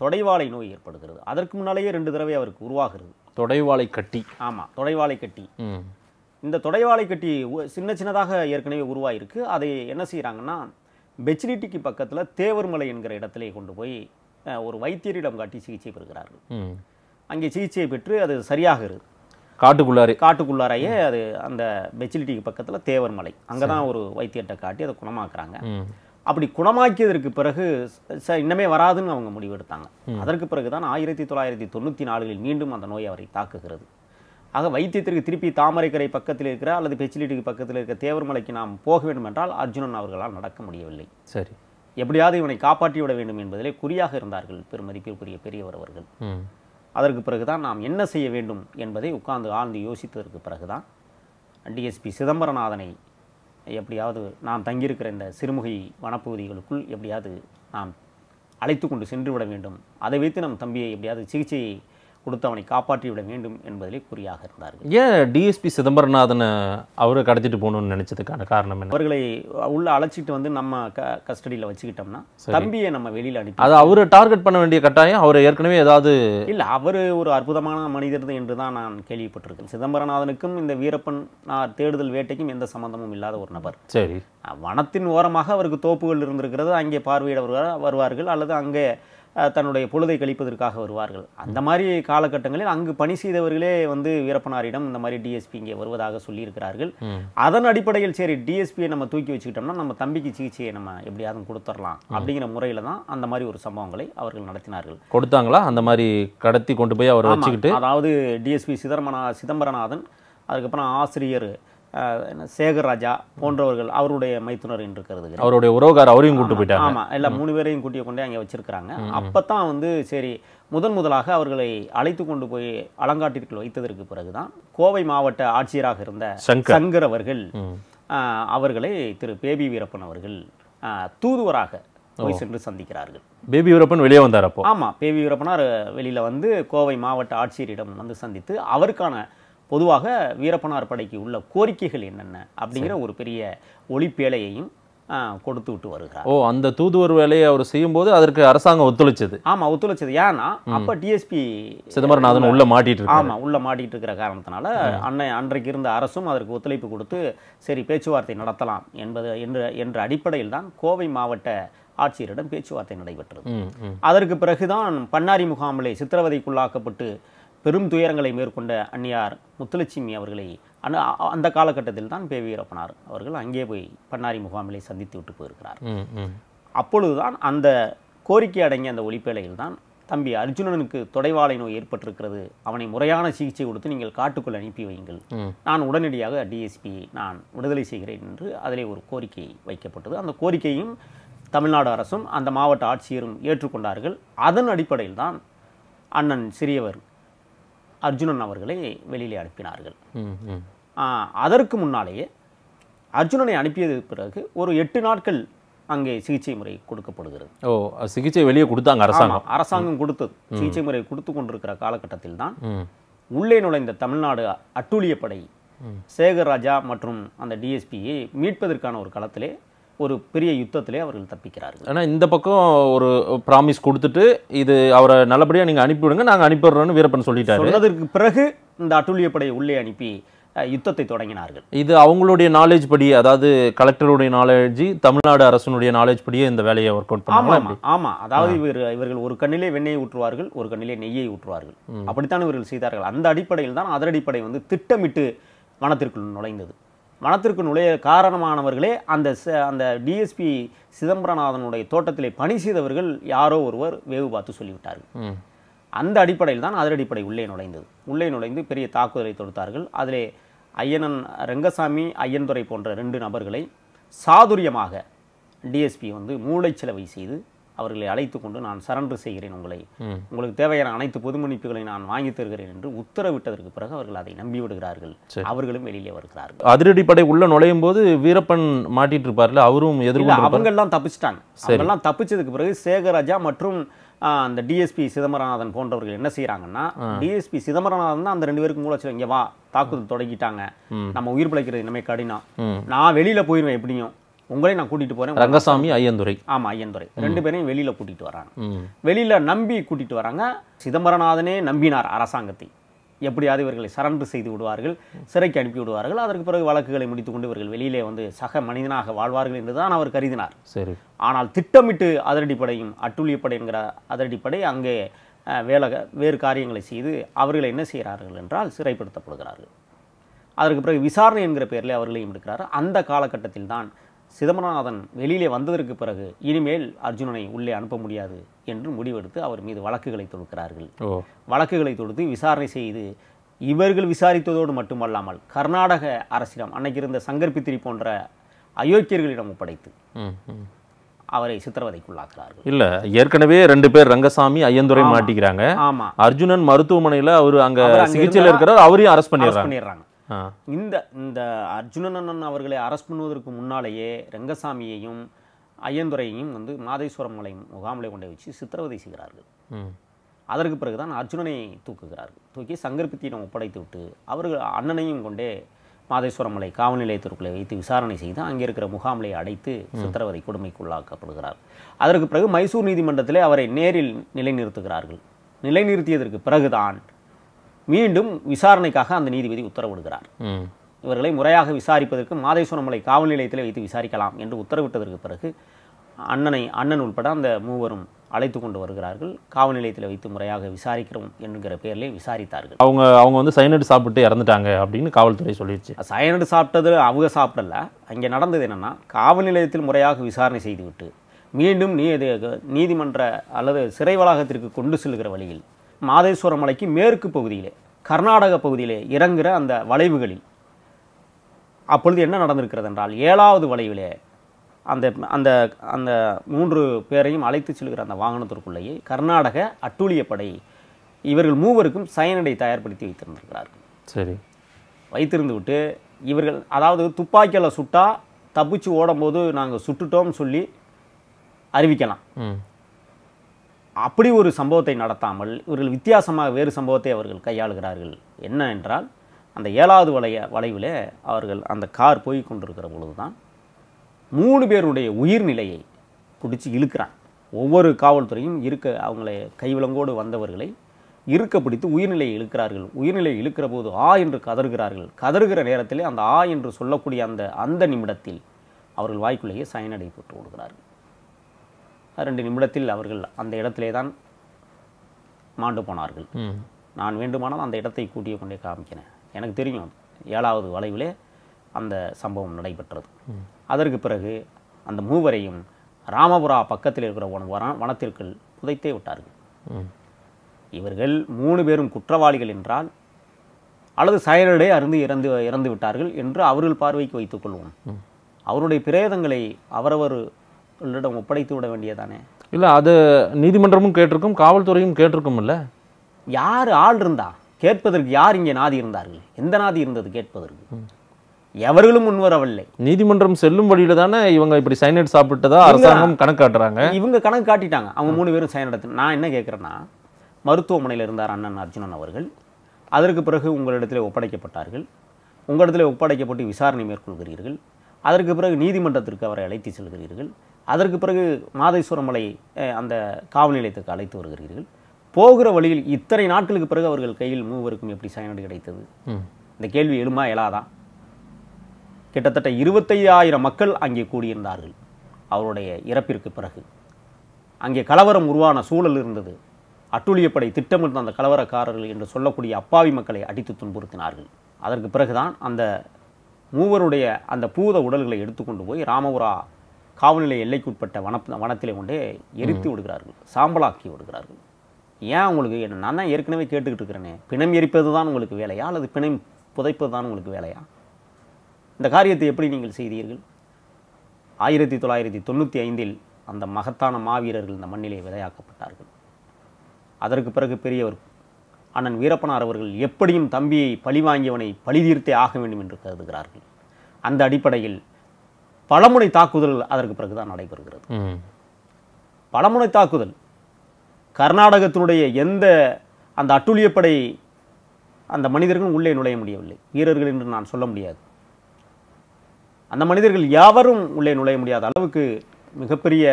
S2: தொடைவாளை நோய் ஏற்படுகிறது அதற்கு முன்னாலேயே ரெண்டு தடவை அவருக்கு உருவாகிறது தொடைவாளை கட்டி ஆமாம் தொடைவாளை கட்டி இந்த தொடைவாளை கட்டி சின்ன சின்னதாக ஏற்கனவே உருவாயிருக்கு அதை என்ன செய்கிறாங்கன்னா பெச்சிலிட்டிக்கு பக்கத்தில் தேவர்மலை என்கிற இடத்துல கொண்டு போய் ஒரு வைத்தியரிடம் காட்டி சிகிச்சை பெறுகிறார்கள் அங்கே சிகிச்சை பெற்று அது சரியாகிறது காட்டுக்குள்ளாரே காட்டுக்குள்ளாரையே அது அந்த பெச்சிலிட்டிக்கு பக்கத்தில் தேவர் மலை அங்கே தான் ஒரு வைத்தியத்தை காட்டி அதை குணமாக்குறாங்க அப்படி குணமாக்கியதற்கு பிறகு ச இன்னமே வராதுன்னு அவங்க முடிவெடுத்தாங்க அதற்கு பிறகு தான் ஆயிரத்தி தொள்ளாயிரத்தி தொண்ணூற்றி நாலுகளில் மீண்டும் அந்த நோய் அவரை தாக்குகிறது ஆக வைத்தியத்திற்கு திருப்பி தாமரைக்கரை பக்கத்தில் இருக்கிற அல்லது பெச்சிலிட்டிக்கு பக்கத்தில் இருக்கிற தேவர் மலைக்கு நாம் போக வேண்டும் என்றால் அர்ஜுனன் அவர்களால் நடக்க முடியவில்லை சரி எப்படியாவது இவனை காப்பாற்றி விட வேண்டும் என்பதிலே குறியாக இருந்தார்கள் பெருமதிப்பிற்குரிய பெரியவர் அவர்கள் அதற்கு பிறகுதான் நாம் என்ன செய்ய வேண்டும் என்பதை உட்கார்ந்து ஆழ்ந்து யோசித்ததற்கு பிறகுதான் டிஎஸ்பி சிதம்பரநாதனை எப்படியாவது நாம் தங்கியிருக்கிற இந்த சிறுமுகை வனப்பகுதிகளுக்குள் எப்படியாவது நாம் அழைத்து கொண்டு சென்று விட வேண்டும் அதை வைத்து நம் தம்பியை எப்படியாவது சிகிச்சையை கொடுத்து அவனை காப்பாற்றிவிட வேண்டும் என்பதிலே குறியாக
S1: இருந்தார்கள் ஏன் டிஎஸ்பி சிதம்பரநாதனை அவரை கடத்திட்டு போகணும்னு நினச்சதுக்கான காரணம் என்ன
S2: அவர்களை உள்ளே அழைச்சிட்டு வந்து நம்ம க கஸ்டடியில் வச்சுக்கிட்டோம்னா தம்பியை நம்ம வெளியில் அனுப்பி அது அவரை
S1: டார்கெட் பண்ண வேண்டிய கட்டாயம் அவரை ஏற்கனவே ஏதாவது
S2: இல்லை அவர் ஒரு அற்புதமான மனிதர் என்று தான் நான் கேள்விப்பட்டிருக்கேன் சிதம்பரநாதனுக்கும் இந்த வீரப்பன் தேடுதல் வேட்டைக்கும் எந்த சம்மந்தமும் இல்லாத ஒரு நபர் சரி வனத்தின் ஓரமாக அவருக்கு தோப்புகள் இருந்திருக்கிறது அங்கே பார்வையிட வருவார்கள் அல்லது அங்கே தன்னுடைய பொழுதை கழிப்பதற்காக வருவார்கள் அந்த மாதிரி காலகட்டங்களில் அங்கு பணி செய்தவர்களே வந்து வீரப்பனாரிடம் இந்த மாதிரி டிஎஸ்பி இங்கே வருவதாக சொல்லியிருக்கிறார்கள் அதன் அடிப்படையில் சரி டிஎஸ்பியை நம்ம தூக்கி வச்சுக்கிட்டோம்னா நம்ம தம்பிக்கு சிகிச்சையை நம்ம எப்படியாவது கொடுத்துடலாம் அப்படிங்கிற முறையில் தான் அந்த மாதிரி ஒரு சம்பவங்களை அவர்கள் நடத்தினார்கள்
S1: கொடுத்தாங்களா அந்த மாதிரி கடத்தி கொண்டு போய் அவர் வச்சுக்கிட்டு
S2: அதாவது டிஎஸ்பி சிதம்பரநாதன் அதுக்கப்புறம் ஆசிரியர் சேகர்ராஜா போன்றவர்கள் அவருடைய மைத்துனர் என்று கருது அவருடைய
S1: உறவுகார் அவரையும் கூட்டு போயிட்டாங்க ஆமாம்
S2: எல்லா மூணு பேரையும் கூட்டிய கொண்டே அங்கே வச்சிருக்கிறாங்க அப்போ தான் வந்து சரி முதன் முதலாக அவர்களை அழைத்து கொண்டு போய் அலங்காட்டிற்குள் வைத்ததற்கு பிறகுதான் கோவை மாவட்ட ஆட்சியராக இருந்த சங்கர் அவர்கள் அவர்களை திரு பேபி வீரப்பன் அவர்கள் தூதுவராக போய் சென்று சந்திக்கிறார்கள்
S1: பேபி வீரப்பன் வெளியே வந்தார் அப்போ
S2: ஆமாம் பேபி வீரப்பனார் வெளியில் வந்து கோவை மாவட்ட ஆட்சியரிடம் வந்து சந்தித்து அவருக்கான பொதுவாக வீரப்பனார் படைக்கு உள்ள கோரிக்கைகள் என்னென்ன அப்படிங்கிற ஒரு பெரிய ஒளிப்பேழையையும் கொடுத்து விட்டு வருகிறார்
S1: ஓ அந்த தூதுவர் வேலையை அவர் செய்யும் போது அதற்கு அரசாங்கம் ஒத்துழைச்சது
S2: ஆமாம் ஒத்துழைச்சது ஏன்னா அப்போ டிஎஸ்பி சிதம்பரநாதன் உள்ள மாட்டிட்டு ஆமாம் உள்ள மாட்டிட்டு இருக்கிற காரணத்தினால அன்னை அன்றைக்கு இருந்த அரசும் அதற்கு ஒத்துழைப்பு கொடுத்து சரி பேச்சுவார்த்தை நடத்தலாம் என்பது என்ற என்ற அடிப்படையில் தான் கோவை மாவட்ட ஆட்சியரிடம் பேச்சுவார்த்தை நடைபெற்றது அதற்கு பிறகுதான் பன்னாரி முகாமிலே சித்திரவதைக்குள்ளாக்கப்பட்டு பெரும் துயரங்களை மேற்கொண்ட அன்னியார் முத்துலட்சுமி அவர்களை அந்த அந்த காலகட்டத்தில் தான் பே வீரப்பனார் அவர்கள் அங்கே போய் பண்ணாரி முகாமிலே சந்தித்து விட்டு போயிருக்கிறார் அப்பொழுதுதான் அந்த கோரிக்கை அடங்கிய அந்த ஒளிப்பேலையில் தான் தம்பி அர்ஜுனனுக்கு தொடைவாளை நோய் ஏற்பட்டிருக்கிறது அவனை முறையான சிகிச்சை கொடுத்து நீங்கள் காட்டுக்குள் அனுப்பி வையுங்கள் நான் உடனடியாக டிஎஸ்பி நான் விடுதலை செய்கிறேன் என்று அதிலே ஒரு கோரிக்கை வைக்கப்பட்டது அந்த கோரிக்கையும் தமிழ்நாடு அரசும் அந்த மாவட்ட ஆட்சியரும் ஏற்றுக்கொண்டார்கள் அதன் அடிப்படையில் தான் அண்ணன் சிறியவர் அர்ஜுனன் அவர்களை வெளியிலே அனுப்பினார்கள் அதற்கு முன்னாலேயே அர்ஜுனனை அனுப்பியது பிறகு ஒரு எட்டு நாட்கள் அங்கே சிகிச்சை முறை கொடுக்கப்படுகிறது
S1: ஓ சிகிச்சை வெளியே கொடுத்தாங்க அரசாங்கம் அரசாங்கம்
S2: கொடுத்தது சிகிச்சை முறை கொடுத்து கொண்டிருக்கிற காலகட்டத்தில் தான் உள்ளே நுழைந்த தமிழ்நாடு அட்டூழியப்படை சேகர் ராஜா மற்றும் அந்த டிஎஸ்பியை மீட்பதற்கான ஒரு களத்திலே ஒரு பெரிய யுத்தத்திலே அவர்கள் தப்பிக்கிறார்கள் ஆனால் இந்த
S1: பக்கம் ஒரு ப்ராமிஸ் கொடுத்துட்டு இது அவரை நல்லபடியாக நீங்கள் அனுப்பிவிடுங்க நாங்கள் அனுப்பிடுறோம்னு வீரப்பன் சொல்லிட்டாரு சொன்னதற்கு
S2: பிறகு இந்த அட்டுழிய படையை உள்ளே அனுப்பி யுத்தத்தை தொடங்கினார்கள்
S1: இது அவங்களுடைய நாலேஜ் படி அதாவது கலெக்டருடைய நாலேஜ் தமிழ்நாடு அரசனுடைய நாலேஜ் படியே இந்த வேலையை ஒர்க் அவுட் பண்ணுவாங்க
S2: ஆமாம் அதாவது இவர் இவர்கள் ஒரு கண்ணிலே வெண்ணெயை ஊற்றுவார்கள் ஒரு கண்ணிலே நெய்யை ஊற்றுவார்கள் அப்படித்தான் இவர்கள் செய்தார்கள் அந்த அடிப்படையில் தான் அதன் அடிப்படை வந்து திட்டமிட்டு வனத்திற்குள் நுழைந்தது வனத்திற்கு நுழைய காரணமானவர்களே அந்த அந்த டிஎஸ்பி சிதம்பரநாதனுடைய தோட்டத்திலே பணி செய்தவர்கள் யாரோ ஒருவர் வேவு பார்த்து சொல்லிவிட்டார்கள் அந்த அடிப்படையில் தான் அடிப்படை உள்ளே நுழைந்தது உள்ளே நுழைந்து பெரிய தாக்குதலை தொடுத்தார்கள் அதிலே ஐயனன் ரங்கசாமி ஐயன்துறை போன்ற ரெண்டு நபர்களை சாதுரியமாக டிஎஸ்பி வந்து மூளைச்சலவை செய்து அவர்களை அழைத்து கொண்டு நான் சரண்டு செய்கிறேன் உங்களை உங்களுக்கு தேவையான அனைத்து பொது மன்னிப்புகளை நான் வாங்கி தருகிறேன் என்று உத்தரவிட்டதற்கு பிறகு அவர்கள் அதை நம்பி விடுகிறார்கள் அவர்களும் வெளியிலே வருகிறார்கள்
S1: அதிரடிப்படை உள்ள நுழையும் போது வீரப்பன் மாட்டிட்டு இருப்பார்ல அவரும் அவங்க அவங்கெல்லாம்
S2: தப்பிச்சிட்டாங்க தப்பிச்சதுக்கு பிறகு சேகராஜா மற்றும் அந்த டிஎஸ்பி சிதம்பரநாதன் போன்றவர்கள் என்ன செய்யறாங்கன்னா டிஎஸ்பி சிதம்பரநாதன் தான் அந்த ரெண்டு பேருக்கு மூலச்சு இங்கே வா தாக்குதல் தொடங்கிட்டாங்க நம்ம உயிர் பிழைக்கிறது இனிமே கடினம் நான் வெளியில போயிருவேன் எப்படியும் உங்களே நான் கூட்டிட்டு போறேன் ரங்கசாமி ஐயந்துரை ஆமா ஐயந்துரை ரெண்டு பேரையும் வெளியில கூட்டிட்டு வராங்க வெளியில நம்பி கூட்டிட்டு வராங்க சிதம்பரநாதனே நம்பினார் அரசாங்கத்தை எப்படியாவது இவர்களை சரண்டு செய்து விடுவார்கள் சிறைக்கு அனுப்பி விடுவார்கள் அதற்கு பிறகு வழக்குகளை முடித்துக்கொண்டு இவர்கள் வெளியிலே வந்து சக மனிதனாக வாழ்வார்கள் என்றுதான் அவர் கருதினார் சரி ஆனால் திட்டமிட்டு அதிரடிப்படையும் அட்டுழியப்படை என்கிற அதிரடிப்படை அங்கே வேலை வேறு காரியங்களை செய்து அவர்களை என்ன செய்கிறார்கள் என்றால் சிறைப்படுத்தப்படுகிறார்கள் அதற்கு பிறகு விசாரணை என்கிற பெயரில் அவர்களையும் எடுக்கிறார் அந்த காலகட்டத்தில் தான் சிதம்பரநாதன் வெளியிலே வந்ததற்கு பிறகு இனிமேல் அர்ஜுனனை உள்ளே அனுப்ப முடியாது என்று முடிவெடுத்து அவர் மீது வழக்குகளை தொடுக்கிறார்கள் வழக்குகளை தொடுத்து விசாரணை செய்து இவர்கள் விசாரித்ததோடு மட்டுமல்லாமல் கர்நாடக அரசிடம் அன்னைக்கு இருந்த சங்கர்பித்திரி போன்ற அயோக்கியர்களிடம் ஒப்படைத்து அவரை சித்திரவதைக்குள்ளாக்குறார்கள்
S1: இல்ல ஏற்கனவே ரெண்டு பேர் ரங்கசாமி ஐயந்துரை மாட்டிக்கிறாங்க ஆமா அர்ஜுனன் மருத்துவமனையில அவர் அங்க சிகிச்சையில் இருக்கிறார் அவரையும் அரெஸ்ட் பண்ணிடுறாங்க
S2: இந்த இந்த அர்ஜுனன் அவர்களை அரெஸ்ட் பண்ணுவதற்கு முன்னாலேயே ரங்கசாமியையும் ஐயந்துரையையும் வந்து மாதேஸ்வரம் மலை முகாமலை கொண்டே வச்சு சித்திரவதை செய்கிறார்கள் அதற்கு பிறகு தான் அர்ஜுனனை தூக்குகிறார்கள் தூக்கி சங்கர்பித்தியிடம் ஒப்படைத்து விட்டு அவர்கள் அண்ணனையும் கொண்டே மாதேஸ்வரம் மலை காவல் நிலையத்திற்குள்ளே வைத்து விசாரணை செய்து அங்கே இருக்கிற முகாமலை அடைத்து சித்திரவதை கொடுமைக்குள்ளாக்கப்படுகிறார் அதற்கு பிறகு மைசூர் நீதிமன்றத்திலே அவரை நேரில் நிலைநிறுத்துகிறார்கள் நிலைநிறுத்தியதற்கு பிறகுதான் மீண்டும் விசாரணைக்காக அந்த நீதிபதி உத்தரவிடுகிறார் இவர்களை முறையாக விசாரிப்பதற்கு மாதேஸ்வரமலை காவல் நிலையத்தில் வைத்து விசாரிக்கலாம் என்று உத்தரவிட்டதற்கு பிறகு அண்ணனை அண்ணன் உட்பட அந்த மூவரும் அழைத்து கொண்டு வருகிறார்கள் காவல் நிலையத்தில் வைத்து முறையாக விசாரிக்கிறோம் என்கிற பேரிலே விசாரித்தார்கள்
S1: அவங்க அவங்க வந்து சைனடு சாப்பிட்டு இறந்துட்டாங்க அப்படின்னு காவல்துறை சொல்லிடுச்சு
S2: சைனடு சாப்பிட்டது அவங்க சாப்பிடல அங்கே நடந்தது என்னென்னா காவல் நிலையத்தில் முறையாக விசாரணை செய்துவிட்டு மீண்டும் நீ நீதிமன்ற அல்லது சிறை வளாகத்திற்கு கொண்டு செல்கிற வழியில் மாதேஸ்வர மலைக்கு மேற்கு பகுதியிலே கர்நாடக பகுதியிலே இறங்குகிற அந்த வளைவுகளில் அப்பொழுது என்ன நடந்திருக்கிறது என்றால் ஏழாவது வளைவிலே அந்த அந்த அந்த மூன்று பேரையும் அழைத்து செல்கிற அந்த வாகனத்திற்குள்ளேயே கர்நாடக அட்டூழியப்படை இவர்கள் மூவருக்கும் சயனடை தயார்படுத்தி வைத்திருந்திருக்கிறார்கள் சரி வைத்திருந்து விட்டு இவர்கள் அதாவது துப்பாக்கியில் சுட்டா தப்பிச்சு ஓடும்போது நாங்கள் சுட்டுட்டோம்னு சொல்லி அறிவிக்கலாம் அப்படி ஒரு சம்பவத்தை நடத்தாமல் இவர்கள் வித்தியாசமாக வேறு சம்பவத்தை அவர்கள் கையாளுகிறார்கள் என்ன என்றால் அந்த ஏழாவது வளைய வளைவில் அவர்கள் அந்த கார் போய் கொண்டிருக்கிற பொழுது தான் மூணு பேருடைய உயிர்நிலையை பிடிச்சி இழுக்கிறான் ஒவ்வொரு காவல்துறையும் இருக்க அவங்களை கைவிலங்கோடு வந்தவர்களை இருக்க பிடித்து உயிர்நிலையை இழுக்கிறார்கள் உயிர்நிலையை இழுக்கிற போது ஆ என்று கதறுகிறார்கள் கதறுகிற நேரத்திலே அந்த ஆ என்று சொல்லக்கூடிய அந்த அந்த நிமிடத்தில் அவர்கள் வாய்க்குள்ளேயே சயனடை போட்டு விடுகிறார்கள் ரெண்டு நிமிடத்தில் அவர்கள் அந்த இடத்திலே தான் மாண்டு போனார்கள் நான் வேண்டுமானால் அந்த இடத்தை கூட்டியே கொண்டே காமிக்கிறேன் எனக்கு தெரியும் ஏழாவது வளைவிலே அந்த சம்பவம் நடைபெற்றது அதற்கு பிறகு அந்த மூவரையும் ராமபுரா பக்கத்தில் இருக்கிற வன வனத்திற்குள் புதைத்தே விட்டார்கள் இவர்கள் மூணு பேரும் குற்றவாளிகள் என்றால் அல்லது சாயலிடையே அருந்து இறந்து இறந்து விட்டார்கள் என்று அவர்கள் பார்வைக்கு வைத்துக்கொள்வோம் அவருடைய பிரேதங்களை அவரவர் உங்களிடம் ஒப்படைத்து விட வேண்டியதானே
S1: இல்லை அது நீதிமன்றமும் கேட்டிருக்கும் காவல்துறையும் கேட்டிருக்கும் இல்லை
S2: யார் ஆள் இருந்தா கேட்பதற்கு யார் இங்கே நாதி இருந்தார்கள் எந்த நாதி இருந்தது கேட்பதற்கு எவர்களும் முன்வரவில்லை
S1: நீதிமன்றம் செல்லும் வழியில
S2: தானே இவங்க இப்படி சைனட் சாப்பிட்டதா அரசாங்கம் கணக்கு காட்டுறாங்க இவங்க கணக்கு காட்டிட்டாங்க அவங்க மூணு பேரும் சைனட் நான் என்ன கேட்குறேன்னா மருத்துவமனையில் இருந்தார் அண்ணன் அர்ஜுனன் அவர்கள் அதற்கு பிறகு உங்களிடத்தில் ஒப்படைக்கப்பட்டார்கள் உங்களிடத்தில் ஒப்படைக்கப்பட்டு விசாரணை மேற்கொள்கிறீர்கள் அதற்கு பிறகு நீதிமன்றத்திற்கு அவரை அழைத்து செல்கிறீர்கள் அதற்கு பிறகு மாதேஸ்வரமலை அந்த காவல் நிலையத்துக்கு அழைத்து வருகிறீர்கள் போகிற வழியில் இத்தனை நாட்களுக்கு பிறகு அவர்கள் கையில் மூவருக்கும் எப்படி சயனடு கிடைத்தது இந்த கேள்வி எழுமா எழாதான் கிட்டத்தட்ட இருபத்தையாயிரம் மக்கள் அங்கே கூடியிருந்தார்கள் அவருடைய இறப்பிற்கு பிறகு அங்கே கலவரம் உருவான சூழல் இருந்தது அட்டுழியப்படை திட்டமிட்ட அந்த கலவரக்காரர்கள் என்று சொல்லக்கூடிய அப்பாவி மக்களை அடித்து துன்புறுத்தினார்கள் அதற்கு பிறகுதான் அந்த மூவருடைய அந்த பூத உடல்களை எடுத்துக்கொண்டு போய் ராமபுரா காவல்நிலை எல்லைக்குட்பட்ட வன வனத்திலே கொண்டு எரித்து விடுகிறார்கள் சாம்பலாக்கி விடுகிறார்கள் ஏன் உங்களுக்கு நான் தான் ஏற்கனவே கேட்டுக்கிட்டு இருக்கிறேனே பிணம் எரிப்பது தான் உங்களுக்கு வேலையா அல்லது பிணம் புதைப்பது தான் உங்களுக்கு வேலையா இந்த காரியத்தை எப்படி நீங்கள் செய்தீர்கள் ஆயிரத்தி தொள்ளாயிரத்தி தொண்ணூற்றி ஐந்தில் அந்த மகத்தான மாவீரர்கள் இந்த மண்ணிலே விதையாக்கப்பட்டார்கள் அதற்கு பிறகு பெரியவர் அண்ணன் வீரப்பனார் அவர்கள் எப்படியும் தம்பியை பழி வாங்கியவனை பழி தீர்த்தே ஆக வேண்டும் என்று கருதுகிறார்கள் அந்த அடிப்படையில் பலமுனை தாக்குதல் அதற்கு பிறகுதான் நடைபெறுகிறது பலமுனை தாக்குதல் கர்நாடகத்தினுடைய எந்த அந்த அட்டுழியப்படை அந்த மனிதர்களும் உள்ளே நுழைய முடியவில்லை வீரர்கள் என்று நான் சொல்ல முடியாது அந்த மனிதர்கள் யாவரும் உள்ளே நுழைய முடியாத அளவுக்கு மிகப்பெரிய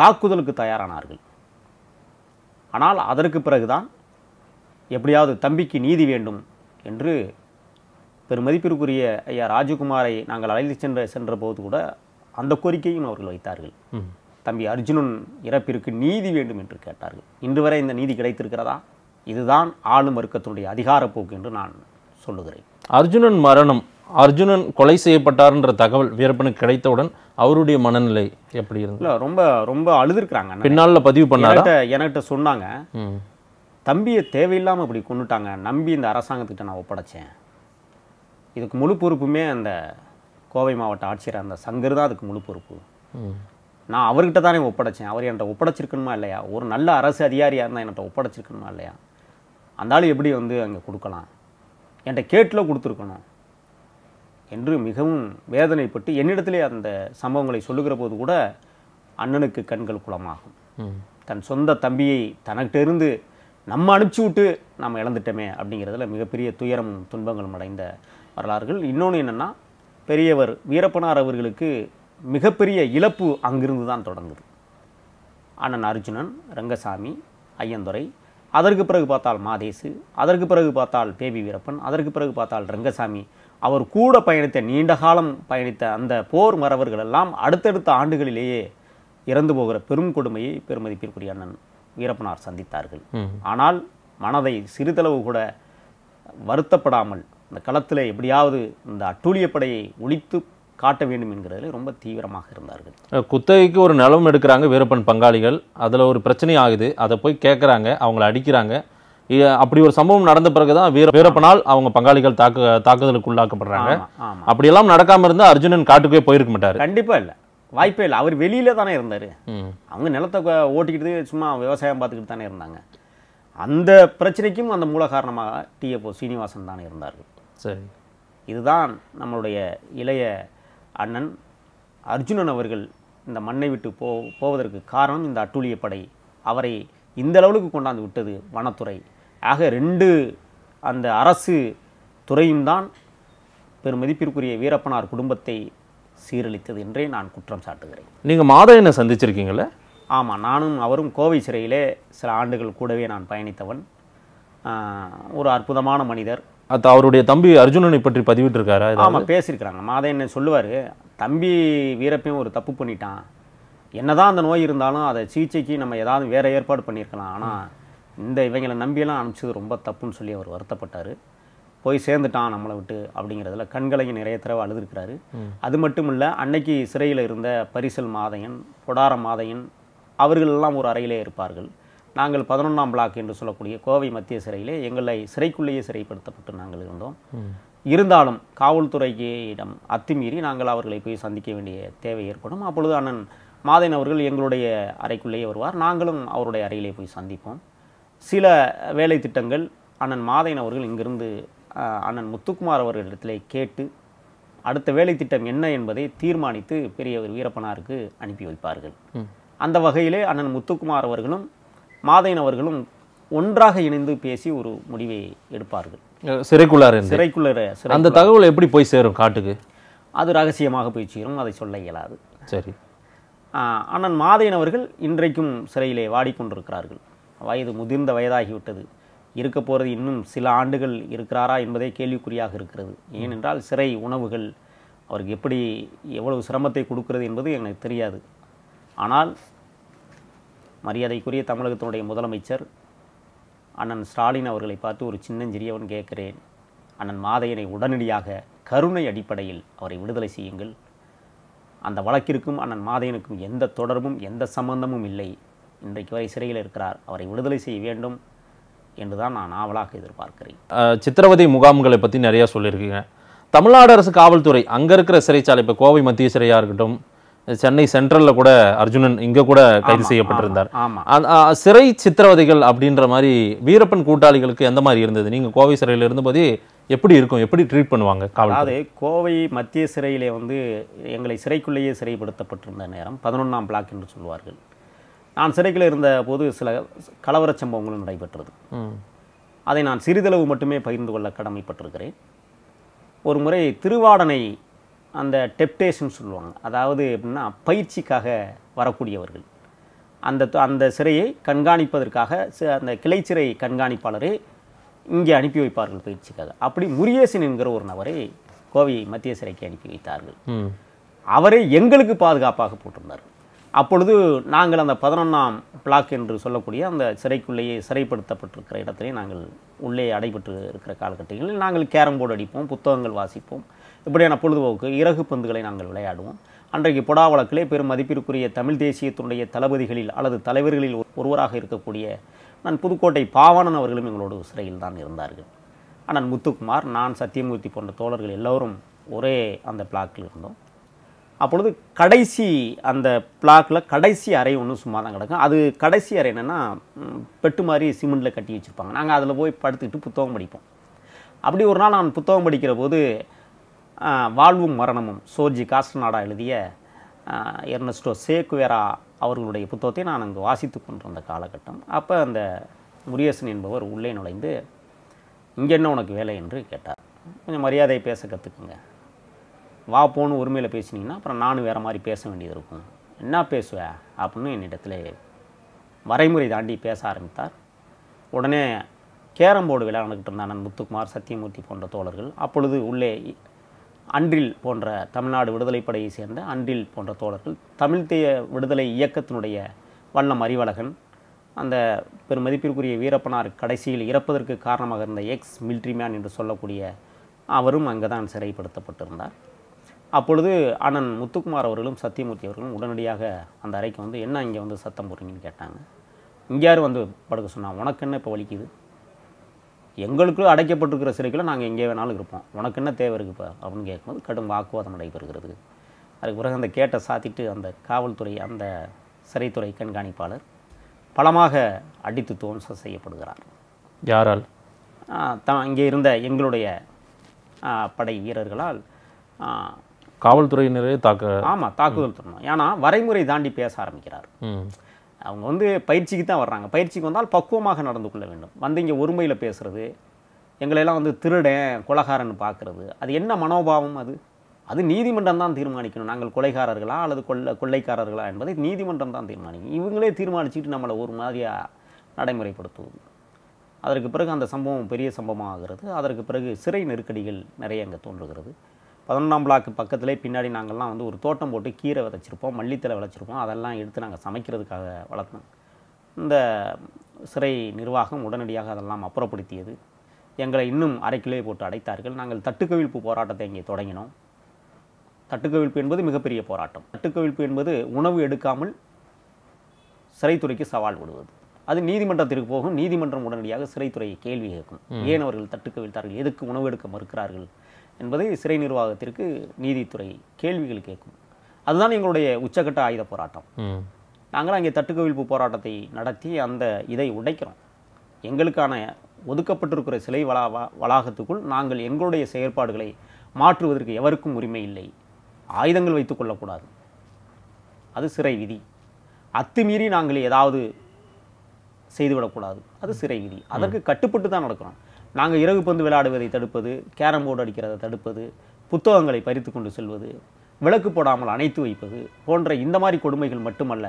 S2: தாக்குதலுக்கு தயாரானார்கள் ஆனால் அதற்கு பிறகுதான் எப்படியாவது தம்பிக்கு நீதி வேண்டும் என்று பெருமதிப்பிற்குரிய ஐயா ராஜகுமாரை நாங்கள் அழைத்து சென்ற சென்ற போது கூட அந்த கோரிக்கையும் அவர்கள் வைத்தார்கள் தம்பி அர்ஜுனன் இறப்பிற்கு நீதி வேண்டும் என்று கேட்டார்கள் இன்று வரை இந்த நீதி கிடைத்திருக்கிறதா இதுதான் ஆளும் வர்க்கத்தினுடைய அதிகாரப்போக்கு என்று நான் சொல்லுகிறேன்
S1: அர்ஜுனன் மரணம் அர்ஜுனன் கொலை செய்யப்பட்டார்ன்ற தகவல் வீரப்பனுக்கு கிடைத்தவுடன் அவருடைய மனநிலை எப்படி இல்லை
S2: ரொம்ப ரொம்ப அழுதுருக்குறாங்க பின்னால் பதிவு பண்ணாட்ட என்கிட்ட சொன்னாங்க தம்பியை தேவையில்லாமல் இப்படி கொண்டுட்டாங்க நம்பி இந்த அரசாங்கத்துக்கிட்ட நான் ஒப்படைச்சேன் இதுக்கு முழு பொறுப்புமே அந்த கோவை மாவட்ட ஆட்சியர் அந்த சங்கர் தான் அதுக்கு முழு பொறுப்பு நான் அவர்கிட்ட தானே ஒப்படைச்சேன் அவர் என்கிட்ட ஒப்படைச்சிருக்கணுமா இல்லையா ஒரு நல்ல அரசு அதிகாரியாக இருந்தால் என்கிட்ட ஒப்படைச்சிருக்கணுமா இல்லையா அந்த எப்படி வந்து அங்கே கொடுக்கலாம் என்கிட்ட கேட்டில் கொடுத்துருக்கணும் என்று மிகவும் வேதனைப்பட்டு என்னிடத்துலேயே அந்த சம்பவங்களை சொல்லுகிற போது கூட அண்ணனுக்கு கண்கள் குளமாகும் தன் சொந்த தம்பியை தனக்கிட்ட இருந்து நம்ம அனுப்பிச்சி விட்டு நாம் இழந்துட்டோமே அப்படிங்கிறதுல மிகப்பெரிய துயரமும் துன்பங்களும் அடைந்த வரலாறுகள் இன்னொன்று என்னென்னா பெரியவர் வீரப்பனார் அவர்களுக்கு மிகப்பெரிய இழப்பு அங்கிருந்து தான் தொடங்குது அண்ணன் அர்ஜுனன் ரங்கசாமி ஐயந்துரை அதற்கு பிறகு பார்த்தால் மாதேசு அதற்கு பிறகு பார்த்தால் பேபி வீரப்பன் அதற்கு பிறகு பார்த்தால் ரங்கசாமி அவர் கூட பயணித்த நீண்ட காலம் பயணித்த அந்த போர் மறவர்கள் எல்லாம் அடுத்தடுத்த ஆண்டுகளிலேயே இறந்து போகிற பெரும் கொடுமையை பெருமதிப்பிற்குரிய அண்ணன் வீரப்பனார் சந்தித்தார்கள் ஆனால் மனதை சிறிதளவு கூட வருத்தப்படாமல் இந்த களத்தில் எப்படியாவது இந்த அட்டூழிய படையை ஒழித்து காட்ட வேண்டும் என்கிறதுல ரொம்ப தீவிரமாக
S1: இருந்தார்கள் குத்தகைக்கு ஒரு நிலவும் எடுக்கிறாங்க வீரப்பன் பங்காளிகள் அதில் ஒரு பிரச்சனை ஆகுது அதை போய் கேட்குறாங்க அவங்கள அடிக்கிறாங்க அப்படி ஒரு சம்பவம் நடந்த பிறகுதான் வீர வீரப்பனால் அவங்க பங்காளிகள் தாக்கு தாக்குதலுக்கு உள்ளாக்கப்படுறாங்க அப்படியெல்லாம் நடக்காம இருந்தால் அர்ஜுனன் காட்டுக்கே போயிருக்க மாட்டார்
S2: கண்டிப்பாக இல்லை வாய்ப்பே இல்லை அவர் வெளியில தானே இருந்தார் அவங்க நிலத்தை ஓட்டிக்கிட்டு சும்மா விவசாயம் பார்த்துக்கிட்டு தானே இருந்தாங்க அந்த பிரச்சனைக்கும் அந்த மூல காரணமாக டிஎப்ஓ சீனிவாசன் தானே இருந்தார்கள் சரி இதுதான் நம்மளுடைய இளைய அண்ணன் அர்ஜுனன் அவர்கள் இந்த மண்ணை விட்டு போ போவதற்கு காரணம் இந்த அட்டூழிய படை அவரை இந்த லெவலுக்கு கொண்டாந்து விட்டது வனத்துறை ஆக ரெண்டு அந்த அரசு துறையும் தான் பெருமதிப்பிற்குரிய வீரப்பனார் குடும்பத்தை சீரழித்தது என்றே நான் குற்றம் சாட்டுகிறேன்
S1: நீங்கள் என்னை சந்திச்சிருக்கீங்களே
S2: ஆமாம் நானும் அவரும் கோவை சிறையிலே சில ஆண்டுகள் கூடவே நான் பயணித்தவன் ஒரு அற்புதமான மனிதர்
S1: அது அவருடைய தம்பி அர்ஜுனனை பற்றி பதிவிட்டிருக்காரா ஆமாம்
S2: பேசியிருக்கிறாங்க மாதா என்ன சொல்லுவார் தம்பி வீரப்பையும் ஒரு தப்பு பண்ணிட்டான் என்னதான் அந்த நோய் இருந்தாலும் அதை சிகிச்சைக்கு நம்ம ஏதாவது வேறு ஏற்பாடு பண்ணியிருக்கலாம் ஆனால் இந்த இவங்களை நம்பியெல்லாம் அனுப்பிச்சது ரொம்ப தப்புன்னு சொல்லி அவர் வருத்தப்பட்டார் போய் சேர்ந்துட்டான் நம்மளை விட்டு அப்படிங்கிறதுல கண்களை நிறைய தடவை அழுதுருக்கிறாரு அது மட்டும் இல்லை அன்னைக்கு சிறையில் இருந்த பரிசல் மாதையன் பொடார மாதையன் அவர்களெல்லாம் ஒரு அறையிலே இருப்பார்கள் நாங்கள் பதினொன்றாம் பிளாக் என்று சொல்லக்கூடிய கோவை மத்திய சிறையிலே எங்களை சிறைக்குள்ளேயே சிறைப்படுத்தப்பட்டு நாங்கள் இருந்தோம் இருந்தாலும் காவல்துறையிடம் அத்துமீறி நாங்கள் அவர்களை போய் சந்திக்க வேண்டிய தேவை ஏற்படும் அப்பொழுது அண்ணன் மாதேன் அவர்கள் எங்களுடைய அறைக்குள்ளேயே வருவார் நாங்களும் அவருடைய அறையிலே போய் சந்திப்போம் சில வேலை திட்டங்கள் அண்ணன் மாதேன் அவர்கள் இங்கிருந்து அண்ணன் முத்துக்குமார் அவர்களிடத்திலே கேட்டு அடுத்த வேலை திட்டம் என்ன என்பதை தீர்மானித்து பெரியவர் வீரப்பனாருக்கு அனுப்பி வைப்பார்கள் அந்த வகையிலே அண்ணன் முத்துக்குமார் அவர்களும் மாதையினவர்களும் அவர்களும் ஒன்றாக இணைந்து பேசி ஒரு முடிவை எடுப்பார்கள் சிறைக்குள்ளார் சிறைக்குள்ளார அந்த தகவல்
S1: எப்படி போய் சேரும் காட்டுக்கு
S2: அது ரகசியமாக போய் சேரும் அதை சொல்ல இயலாது சரி அண்ணன் மாதையினவர்கள் அவர்கள் இன்றைக்கும் சிறையிலே வாடிக்கொண்டிருக்கிறார்கள் வயது முதிர்ந்த வயதாகிவிட்டது இருக்க போகிறது இன்னும் சில ஆண்டுகள் இருக்கிறாரா என்பதே கேள்விக்குறியாக இருக்கிறது ஏனென்றால் சிறை உணவுகள் அவருக்கு எப்படி எவ்வளவு சிரமத்தை கொடுக்கிறது என்பது எனக்கு தெரியாது ஆனால் மரியாதைக்குரிய தமிழகத்தினுடைய முதலமைச்சர் அண்ணன் ஸ்டாலின் அவர்களை பார்த்து ஒரு சின்னஞ்சிறியவன் கேட்கிறேன் அண்ணன் மாதையனை உடனடியாக கருணை அடிப்படையில் அவரை விடுதலை செய்யுங்கள் அந்த வழக்கிற்கும் அண்ணன் மாதையனுக்கும் எந்த தொடர்பும் எந்த சம்பந்தமும் இல்லை இன்றைக்கு வரை சிறையில் இருக்கிறார் அவரை விடுதலை செய்ய வேண்டும் என்றுதான் நான் ஆவலாக எதிர்பார்க்கிறேன்
S1: சித்திரவதை முகாம்களை பற்றி நிறையா சொல்லியிருக்கீங்க தமிழ்நாடு அரசு காவல்துறை அங்கே இருக்கிற சிறைச்சாலை இப்போ கோவை மத்திய சிறையாக இருக்கட்டும் சென்னை சென்ட்ரலில் கூட அர்ஜுனன் இங்கே கூட கைது செய்யப்பட்டிருந்தார் சிறை சித்திரவதைகள் அப்படின்ற மாதிரி வீரப்பன் கூட்டாளிகளுக்கு எந்த மாதிரி இருந்தது நீங்கள் கோவை சிறையில் இருந்தபோது எப்படி இருக்கும் எப்படி ட்ரீட் பண்ணுவாங்க அதாவது
S2: கோவை மத்திய சிறையிலே வந்து எங்களை சிறைக்குள்ளேயே சிறைப்படுத்தப்பட்டிருந்த நேரம் பதினொன்றாம் பிளாக் என்று சொல்வார்கள் நான் சிறைக்குள்ளே இருந்த போது சில கலவர சம்பவங்களும் நடைபெற்றது அதை நான் சிறிதளவு மட்டுமே பகிர்ந்து கொள்ள கடமைப்பட்டிருக்கிறேன் ஒரு முறை திருவாடனை அந்த டெப்டேஷன் சொல்லுவாங்க அதாவது எப்படின்னா பயிற்சிக்காக வரக்கூடியவர்கள் அந்த அந்த சிறையை கண்காணிப்பதற்காக அந்த கிளை சிறை கண்காணிப்பாளரை இங்கே அனுப்பி வைப்பார்கள் பயிற்சிக்காக அப்படி முரியேசன் என்கிற ஒரு நபரை கோவை மத்திய சிறைக்கு அனுப்பி வைத்தார்கள் அவரை எங்களுக்கு பாதுகாப்பாக போட்டிருந்தார் அப்பொழுது நாங்கள் அந்த பதினொன்றாம் பிளாக் என்று சொல்லக்கூடிய அந்த சிறைக்குள்ளேயே சிறைப்படுத்தப்பட்டிருக்கிற இடத்துலேயே நாங்கள் உள்ளே அடைபெற்று இருக்கிற காலகட்டங்களில் நாங்கள் கேரம் போர்டு அடிப்போம் புத்தகங்கள் வாசிப்போம் இப்படியான பொழுதுபோக்கு இறகு பந்துகளை நாங்கள் விளையாடுவோம் அன்றைக்கு பொடா வழக்கிலே பெரும் மதிப்பிற்குரிய தமிழ் தேசியத்தினுடைய தளபதிகளில் அல்லது தலைவர்களில் ஒருவராக இருக்கக்கூடிய நான் புதுக்கோட்டை பாவாணன் அவர்களும் எங்களோடு சிறையில் தான் இருந்தார்கள் ஆனால் முத்துக்குமார் நான் சத்தியமூர்த்தி போன்ற தோழர்கள் எல்லோரும் ஒரே அந்த பிளாக்கில் இருந்தோம் அப்பொழுது கடைசி அந்த பிளாக்கில் கடைசி அறை ஒன்று சும்மா தான் கிடக்கும் அது கடைசி அறை என்னென்னா பெட்டு மாதிரி சிமெண்ட்டில் கட்டி வச்சுருப்பாங்க நாங்கள் அதில் போய் படுத்துக்கிட்டு புத்தகம் படிப்போம் அப்படி ஒரு நாள் நான் புத்தகம் படிக்கிற போது வாழ்வும் மரணமும் சோர்ஜி காஸ்டனாடா எழுதிய எர்னஸ்டோ சேக்குவேரா அவர்களுடைய புத்தகத்தை நான் அங்கு வாசித்து கொண்டிருந்த காலகட்டம் அப்போ அந்த முரியசன் என்பவர் உள்ளே நுழைந்து இங்கே என்ன உனக்கு வேலை என்று கேட்டார் கொஞ்சம் மரியாதை பேச கற்றுக்குங்க வா போன்னு உரிமையில் பேசினீங்கன்னா அப்புறம் நானும் வேறு மாதிரி பேச வேண்டியது இருக்கும் என்ன பேசுவ அப்படின்னு என்னிடத்துல வரைமுறை தாண்டி பேச ஆரம்பித்தார் உடனே கேரம் போர்டு விளையாண்டுக்கிட்டு இருந்தான் முத்துக்குமார் சத்தியமூர்த்தி போன்ற தோழர்கள் அப்பொழுது உள்ளே அன்றில் போன்ற தமிழ்நாடு விடுதலைப்படையை சேர்ந்த அன்றில் போன்ற தோழர்கள் தமிழ் தேய விடுதலை இயக்கத்தினுடைய வல்லம் அறிவழகன் அந்த பெருமதிப்பிற்குரிய வீரப்பனார் கடைசியில் இறப்பதற்கு காரணமாக இருந்த எக்ஸ் மில்ட்ரி மேன் என்று சொல்லக்கூடிய அவரும் அங்கே தான் சிறைப்படுத்தப்பட்டிருந்தார் அப்பொழுது அண்ணன் முத்துக்குமார் அவர்களும் சத்தியமூர்த்தி அவர்களும் உடனடியாக அந்த அறைக்கு வந்து என்ன இங்கே வந்து சத்தம் போடுறீங்கன்னு கேட்டாங்க இங்கே யார் வந்து படுக்க சொன்னால் உனக்கு என்ன இப்போ வலிக்குது எங்களுக்குள்ள அடைக்கப்பட்டிருக்கிற சிறைக்குள்ளே நாங்கள் எங்கே வேணாலும் இருப்போம் உனக்கு என்ன தேவை இருக்குப்பா அப்படின்னு கேட்கும்போது கடும் வாக்குவாதம் நடைபெறுகிறது அதுக்கு பிறகு அந்த கேட்டை சாத்திட்டு அந்த காவல்துறை அந்த சிறைத்துறை கண்காணிப்பாளர் பலமாக அடித்து தோன்ச செய்யப்படுகிறார் யாரால் த இங்கே இருந்த எங்களுடைய படை வீரர்களால்
S1: காவல்துறையினரே தாக்க ஆமாம் தாக்குதல் தரணும்
S2: ஏன்னா வரைமுறை தாண்டி பேச ஆரம்பிக்கிறார் அவங்க வந்து பயிற்சிக்கு தான் வர்றாங்க பயிற்சிக்கு வந்தால் பக்குவமாக நடந்து கொள்ள வேண்டும் வந்து இங்கே ஒருமையில் பேசுகிறது எங்களையெல்லாம் வந்து திருடன் கொலகாரன்னு பார்க்குறது அது என்ன மனோபாவம் அது அது நீதிமன்றம் தான் தீர்மானிக்கணும் நாங்கள் கொலைகாரர்களா அல்லது கொள்ளை கொள்ளைக்காரர்களா என்பதை நீதிமன்றம் தான் தீர்மானிக்கும் இவங்களே தீர்மானிச்சுட்டு நம்மளை ஒரு மாதிரியாக நடைமுறைப்படுத்துவது அதற்கு பிறகு அந்த சம்பவம் பெரிய சம்பவமாகிறது ஆகிறது அதற்கு பிறகு சிறை நெருக்கடிகள் நிறைய அங்கே தோன்றுகிறது பதினொன்றாம் பிளாக்கு பக்கத்துலேயே பின்னாடி நாங்கள்லாம் வந்து ஒரு தோட்டம் போட்டு கீரை விதைச்சிருப்போம் மல்லித்தலை விளைச்சிருப்போம் அதெல்லாம் எடுத்து நாங்கள் சமைக்கிறதுக்காக வளர்த்தோம் இந்த சிறை நிர்வாகம் உடனடியாக அதெல்லாம் அப்புறப்படுத்தியது எங்களை இன்னும் அரைக்கிலே போட்டு அடைத்தார்கள் நாங்கள் தட்டுக்கவிழ்ப்பு போராட்டத்தை இங்கே தொடங்கினோம் தட்டுக்கவிழ்ப்பு என்பது மிகப்பெரிய போராட்டம் தட்டுக்கவிழ்ப்பு என்பது உணவு எடுக்காமல் சிறைத்துறைக்கு சவால் விடுவது அது நீதிமன்றத்திற்கு போகும் நீதிமன்றம் உடனடியாக சிறைத்துறையை கேள்வி கேட்கும் ஏன் அவர்கள் தட்டுக்கவிழ்த்தார்கள் எதுக்கு உணவு எடுக்க மறுக்கிறார்கள் என்பதை சிறை நிர்வாகத்திற்கு நீதித்துறை கேள்விகள் கேட்கும் அதுதான் எங்களுடைய உச்சக்கட்ட ஆயுத போராட்டம் நாங்கள் அங்கே தட்டுக்கவிழ்ப்பு போராட்டத்தை நடத்தி அந்த இதை உடைக்கிறோம் எங்களுக்கான ஒதுக்கப்பட்டிருக்கிற சிலை வளா வளாகத்துக்குள் நாங்கள் எங்களுடைய செயற்பாடுகளை மாற்றுவதற்கு எவருக்கும் உரிமை இல்லை ஆயுதங்கள் வைத்து கொள்ளக்கூடாது அது சிறை விதி அத்துமீறி நாங்கள் ஏதாவது செய்துவிடக்கூடாது அது சிறை விதி அதற்கு கட்டுப்பட்டு தான் நடக்கிறோம் நாங்கள் இறகு பந்து விளையாடுவதை தடுப்பது கேரம் போர்டு அடிக்கிறதை தடுப்பது புத்தகங்களை பறித்து கொண்டு செல்வது விளக்கு போடாமல் அணைத்து வைப்பது போன்ற இந்த மாதிரி கொடுமைகள் மட்டுமல்ல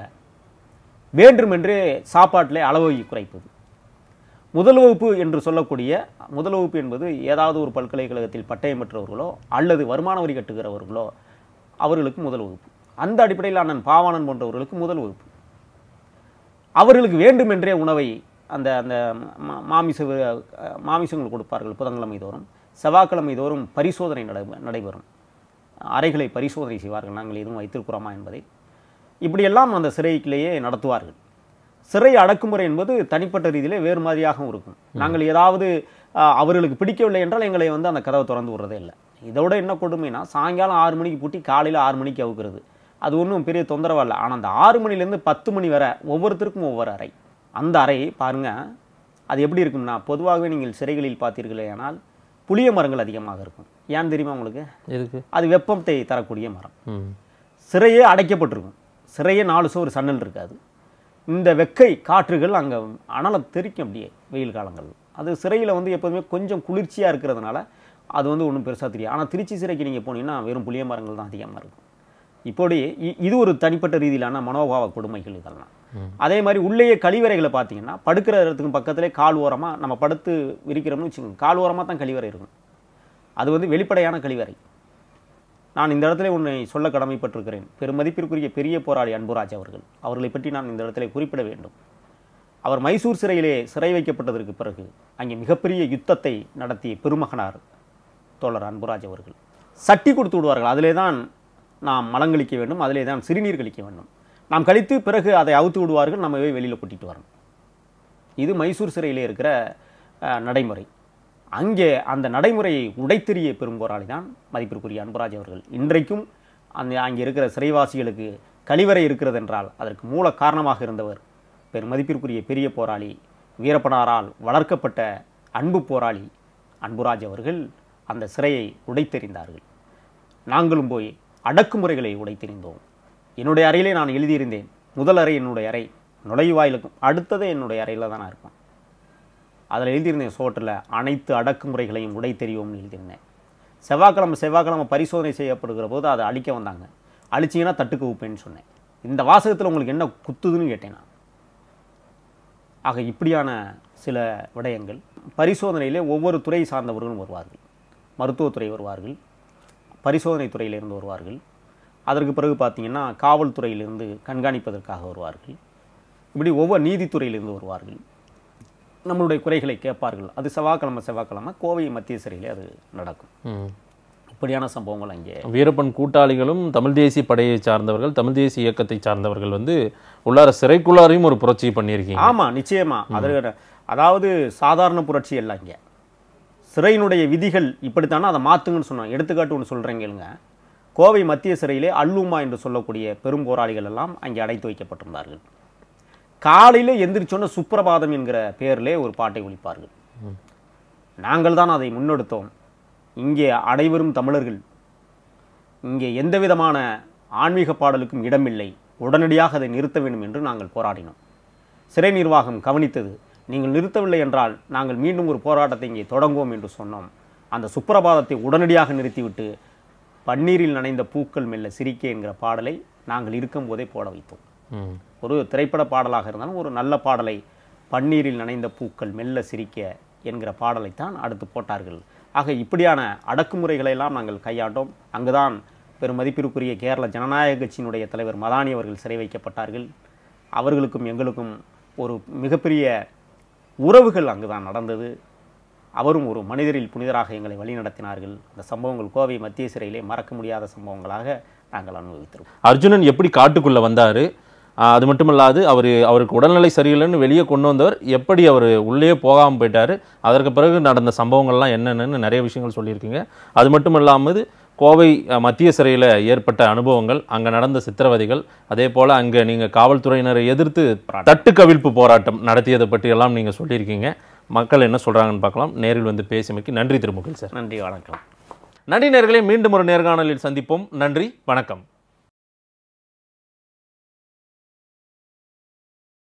S2: வேண்டுமென்றே சாப்பாட்டில் அளவை குறைப்பது முதல் வகுப்பு என்று சொல்லக்கூடிய முதல் வகுப்பு என்பது ஏதாவது ஒரு பல்கலைக்கழகத்தில் பட்டயம் பெற்றவர்களோ அல்லது வருமான வரி கட்டுகிறவர்களோ அவர்களுக்கு முதல் வகுப்பு அந்த அடிப்படையில் அண்ணன் பாவாணன் போன்றவர்களுக்கு முதல் வகுப்பு அவர்களுக்கு வேண்டுமென்றே உணவை அந்த அந்த மாமிச மாமிசங்கள் கொடுப்பார்கள் புதன்கிழமை தோறும் செவ்வாய்க்கிழமை தோறும் பரிசோதனை நடைபெறும் அறைகளை பரிசோதனை செய்வார்கள் நாங்கள் எதுவும் வைத்திருக்கிறோமா என்பதை இப்படியெல்லாம் அந்த சிறைக்குள்ளேயே நடத்துவார்கள் சிறை அடக்குமுறை என்பது தனிப்பட்ட ரீதியிலே வேறு மாதிரியாகவும் இருக்கும் நாங்கள் ஏதாவது அவர்களுக்கு பிடிக்கவில்லை என்றால் எங்களை வந்து அந்த கதவை திறந்து விடுறதே இல்லை இதோட என்ன கொடுமைனா சாயங்காலம் ஆறு மணிக்கு பூட்டி காலையில் ஆறு மணிக்கு அவுக்கிறது அது ஒன்றும் பெரிய தொந்தரவு இல்லை ஆனால் அந்த ஆறு மணிலேருந்து பத்து மணி வரை ஒவ்வொருத்தருக்கும் ஒவ்வொரு அறை அந்த அறை பாருங்கள் அது எப்படி இருக்கும்னா பொதுவாகவே நீங்கள் சிறைகளில் பார்த்தீர்களே ஆனால் புளிய மரங்கள் அதிகமாக இருக்கும் ஏன் தெரியுமா உங்களுக்கு இருக்கு அது வெப்பத்தை தரக்கூடிய மரம் சிறையே அடைக்கப்பட்டிருக்கும் சிறையே நாலு சோறு சன்னல் இருக்காது இந்த வெக்கை காற்றுகள் அங்கே அனலை தெரிக்கும் அப்படியே வெயில் காலங்களில் அது சிறையில் வந்து எப்போதுமே கொஞ்சம் குளிர்ச்சியாக இருக்கிறதுனால அது வந்து ஒன்றும் பெருசாக தெரியும் ஆனால் திருச்சி சிறைக்கு நீங்கள் போனீங்கன்னா வெறும் புளிய மரங்கள் தான் அதிகமாக இருக்கும் இப்படி இது ஒரு தனிப்பட்ட ரீதியிலான மனோபாவ கொடுமைகள் இதெல்லாம் அதே மாதிரி உள்ளேயே கழிவறைகளை பார்த்தீங்கன்னா படுக்கிற இடத்துக்கு பக்கத்திலே கால் ஓரமாக நம்ம படுத்து விரிக்கிறோம்னு வச்சுக்கோங்க கால் ஓரமாக தான் கழிவறை இருக்கும் அது வந்து வெளிப்படையான கழிவறை நான் இந்த இடத்துல உன்னை சொல்ல கடமைப்பட்டிருக்கிறேன் பெருமதிப்பிற்குரிய பெரிய போராளி அன்புராஜ் அவர்கள் அவர்களை பற்றி நான் இந்த இடத்துல குறிப்பிட வேண்டும் அவர் மைசூர் சிறையிலே சிறை வைக்கப்பட்டதற்கு பிறகு அங்கே மிகப்பெரிய யுத்தத்தை நடத்திய பெருமகனார் தோழர் அன்புராஜ் அவர்கள் சட்டி கொடுத்து விடுவார்கள் அதிலே தான் நாம் மலங்களிக்க வேண்டும் அதிலே தான் சிறுநீர் கழிக்க வேண்டும் நாம் கழித்து பிறகு அதை அவுத்து விடுவார்கள் நம்ம போய் வெளியில் கூட்டிகிட்டு வரணும் இது மைசூர் சிறையில் இருக்கிற நடைமுறை அங்கே அந்த நடைமுறையை உடைத்தெறிய பெறும் போராளி தான் மதிப்பிற்குரிய அன்புராஜ் அவர்கள் இன்றைக்கும் அந்த அங்கே இருக்கிற சிறைவாசிகளுக்கு கழிவறை இருக்கிறது என்றால் அதற்கு மூல காரணமாக இருந்தவர் பெரும் மதிப்பிற்குரிய பெரிய போராளி வீரப்பனாரால் வளர்க்கப்பட்ட அன்பு போராளி அன்புராஜ் அவர்கள் அந்த சிறையை உடைத்தெறிந்தார்கள் நாங்களும் போய் அடக்குமுறைகளை உடைத்தெறிந்தோம் என்னுடைய அறையிலே நான் எழுதியிருந்தேன் முதல் அறை என்னுடைய அறை நுழைவாயிலுக்கும் அடுத்ததே என்னுடைய அறையில் தான் நான் இருப்பேன் அதில் எழுதியிருந்தேன் சோற்றில் அனைத்து அடக்குமுறைகளையும் உடை தெரியவும் எழுதியிருந்தேன் செவ்வாய்க்கிழமை செவ்வாய்க்கிழமை பரிசோதனை செய்யப்படுகிற போது அதை அழிக்க வந்தாங்க அழிச்சிங்கன்னா தட்டுக்கு உப்பேன்னு சொன்னேன் இந்த வாசகத்தில் உங்களுக்கு என்ன குத்துதுன்னு கேட்டேன் நான் ஆக இப்படியான சில விடயங்கள் பரிசோதனையிலே ஒவ்வொரு துறை சார்ந்தவர்களும் வருவார்கள் மருத்துவத்துறை வருவார்கள் பரிசோதனை துறையிலிருந்து வருவார்கள் அதற்கு பிறகு பார்த்திங்கன்னா காவல்துறையிலிருந்து கண்காணிப்பதற்காக வருவார்கள் இப்படி ஒவ்வொரு நீதித்துறையிலிருந்து வருவார்கள் நம்மளுடைய குறைகளை கேட்பார்கள் அது செவ்வாய்க்கிழமை செவ்வாய்க்கிழமை கோவை மத்திய சிறையிலே அது நடக்கும் இப்படியான சம்பவங்கள் அங்கே
S1: வீரப்பன் கூட்டாளிகளும் தமிழ் தேசிய படையை சார்ந்தவர்கள் தமிழ் தேசிய இயக்கத்தை சார்ந்தவர்கள் வந்து உள்ளார சிறைக்குள்ளாரையும் ஒரு புரட்சி பண்ணியிருக்கீங்க
S2: ஆமாம் நிச்சயமாக அது அதாவது சாதாரண புரட்சி எல்லாம் இங்கே சிறையினுடைய விதிகள் இப்படித்தானே அதை மாற்றுங்கன்னு சொன்னாங்க எடுத்துக்காட்டு ஒன்று சொல்கிறேங்க கோவை மத்திய சிறையிலே அல்லுமா என்று சொல்லக்கூடிய பெரும் போராளிகள் எல்லாம் அங்கே அடைத்து வைக்கப்பட்டிருந்தார்கள் காலையில் எந்திரிச்சோன்ன சுப்பிரபாதம் என்கிற பேரிலே ஒரு பாட்டை ஒழிப்பார்கள் நாங்கள் தான் அதை முன்னெடுத்தோம் இங்கே அனைவரும் தமிழர்கள் இங்கே எந்த விதமான ஆன்மீக பாடலுக்கும் இடமில்லை உடனடியாக அதை நிறுத்த வேண்டும் என்று நாங்கள் போராடினோம் சிறை நிர்வாகம் கவனித்தது நீங்கள் நிறுத்தவில்லை என்றால் நாங்கள் மீண்டும் ஒரு போராட்டத்தை இங்கே தொடங்குவோம் என்று சொன்னோம் அந்த சுப்பிரபாதத்தை உடனடியாக நிறுத்திவிட்டு பன்னீரில் நனைந்த பூக்கள் மெல்ல சிரிக்க என்கிற பாடலை நாங்கள் இருக்கும்போதே போட வைத்தோம் ஒரு திரைப்பட பாடலாக இருந்தாலும் ஒரு நல்ல பாடலை பன்னீரில் நனைந்த பூக்கள் மெல்ல சிரிக்க என்கிற பாடலைத்தான் அடுத்து போட்டார்கள் ஆக இப்படியான அடக்குமுறைகளையெல்லாம் நாங்கள் கையாண்டோம் அங்குதான் பெரும் மதிப்பிற்குரிய கேரள ஜனநாயக கட்சியினுடைய தலைவர் மதானி அவர்கள் சிறை வைக்கப்பட்டார்கள் அவர்களுக்கும் எங்களுக்கும் ஒரு மிகப்பெரிய உறவுகள் அங்கு தான் நடந்தது அவரும் ஒரு மனிதரில் புனிதராக எங்களை வழிநடத்தினார்கள் அந்த சம்பவங்கள் கோவை மத்திய சிறையிலே மறக்க முடியாத சம்பவங்களாக நாங்கள்
S1: அனுபவித்திருக்கோம் அர்ஜுனன் எப்படி காட்டுக்குள்ளே வந்தார் அது மட்டும் இல்லாது அவர் அவருக்கு உடல்நிலை சரியில்லைன்னு வெளியே கொண்டு வந்தவர் எப்படி அவர் உள்ளே போகாமல் போயிட்டார் அதற்கு பிறகு நடந்த சம்பவங்கள்லாம் என்னென்னு நிறைய விஷயங்கள் சொல்லியிருக்கீங்க அது மட்டும் இல்லாமல் கோவை மத்திய சிறையில் ஏற்பட்ட அனுபவங்கள் அங்கே நடந்த சித்திரவதைகள் அதே போல் அங்கே நீங்கள் காவல்துறையினரை எதிர்த்து தட்டு கவிழ்ப்பு போராட்டம் நடத்தியதை பற்றியெல்லாம் நீங்கள் சொல்லியிருக்கீங்க மக்கள் என்ன சொல்கிறாங்கன்னு பார்க்கலாம் நேரில் வந்து பேசியமைக்கு நன்றி திருமுகல் சார் நன்றி வணக்கம் நன்றி நேர்களை மீண்டும் ஒரு நேர்காணலில் சந்திப்போம் நன்றி வணக்கம்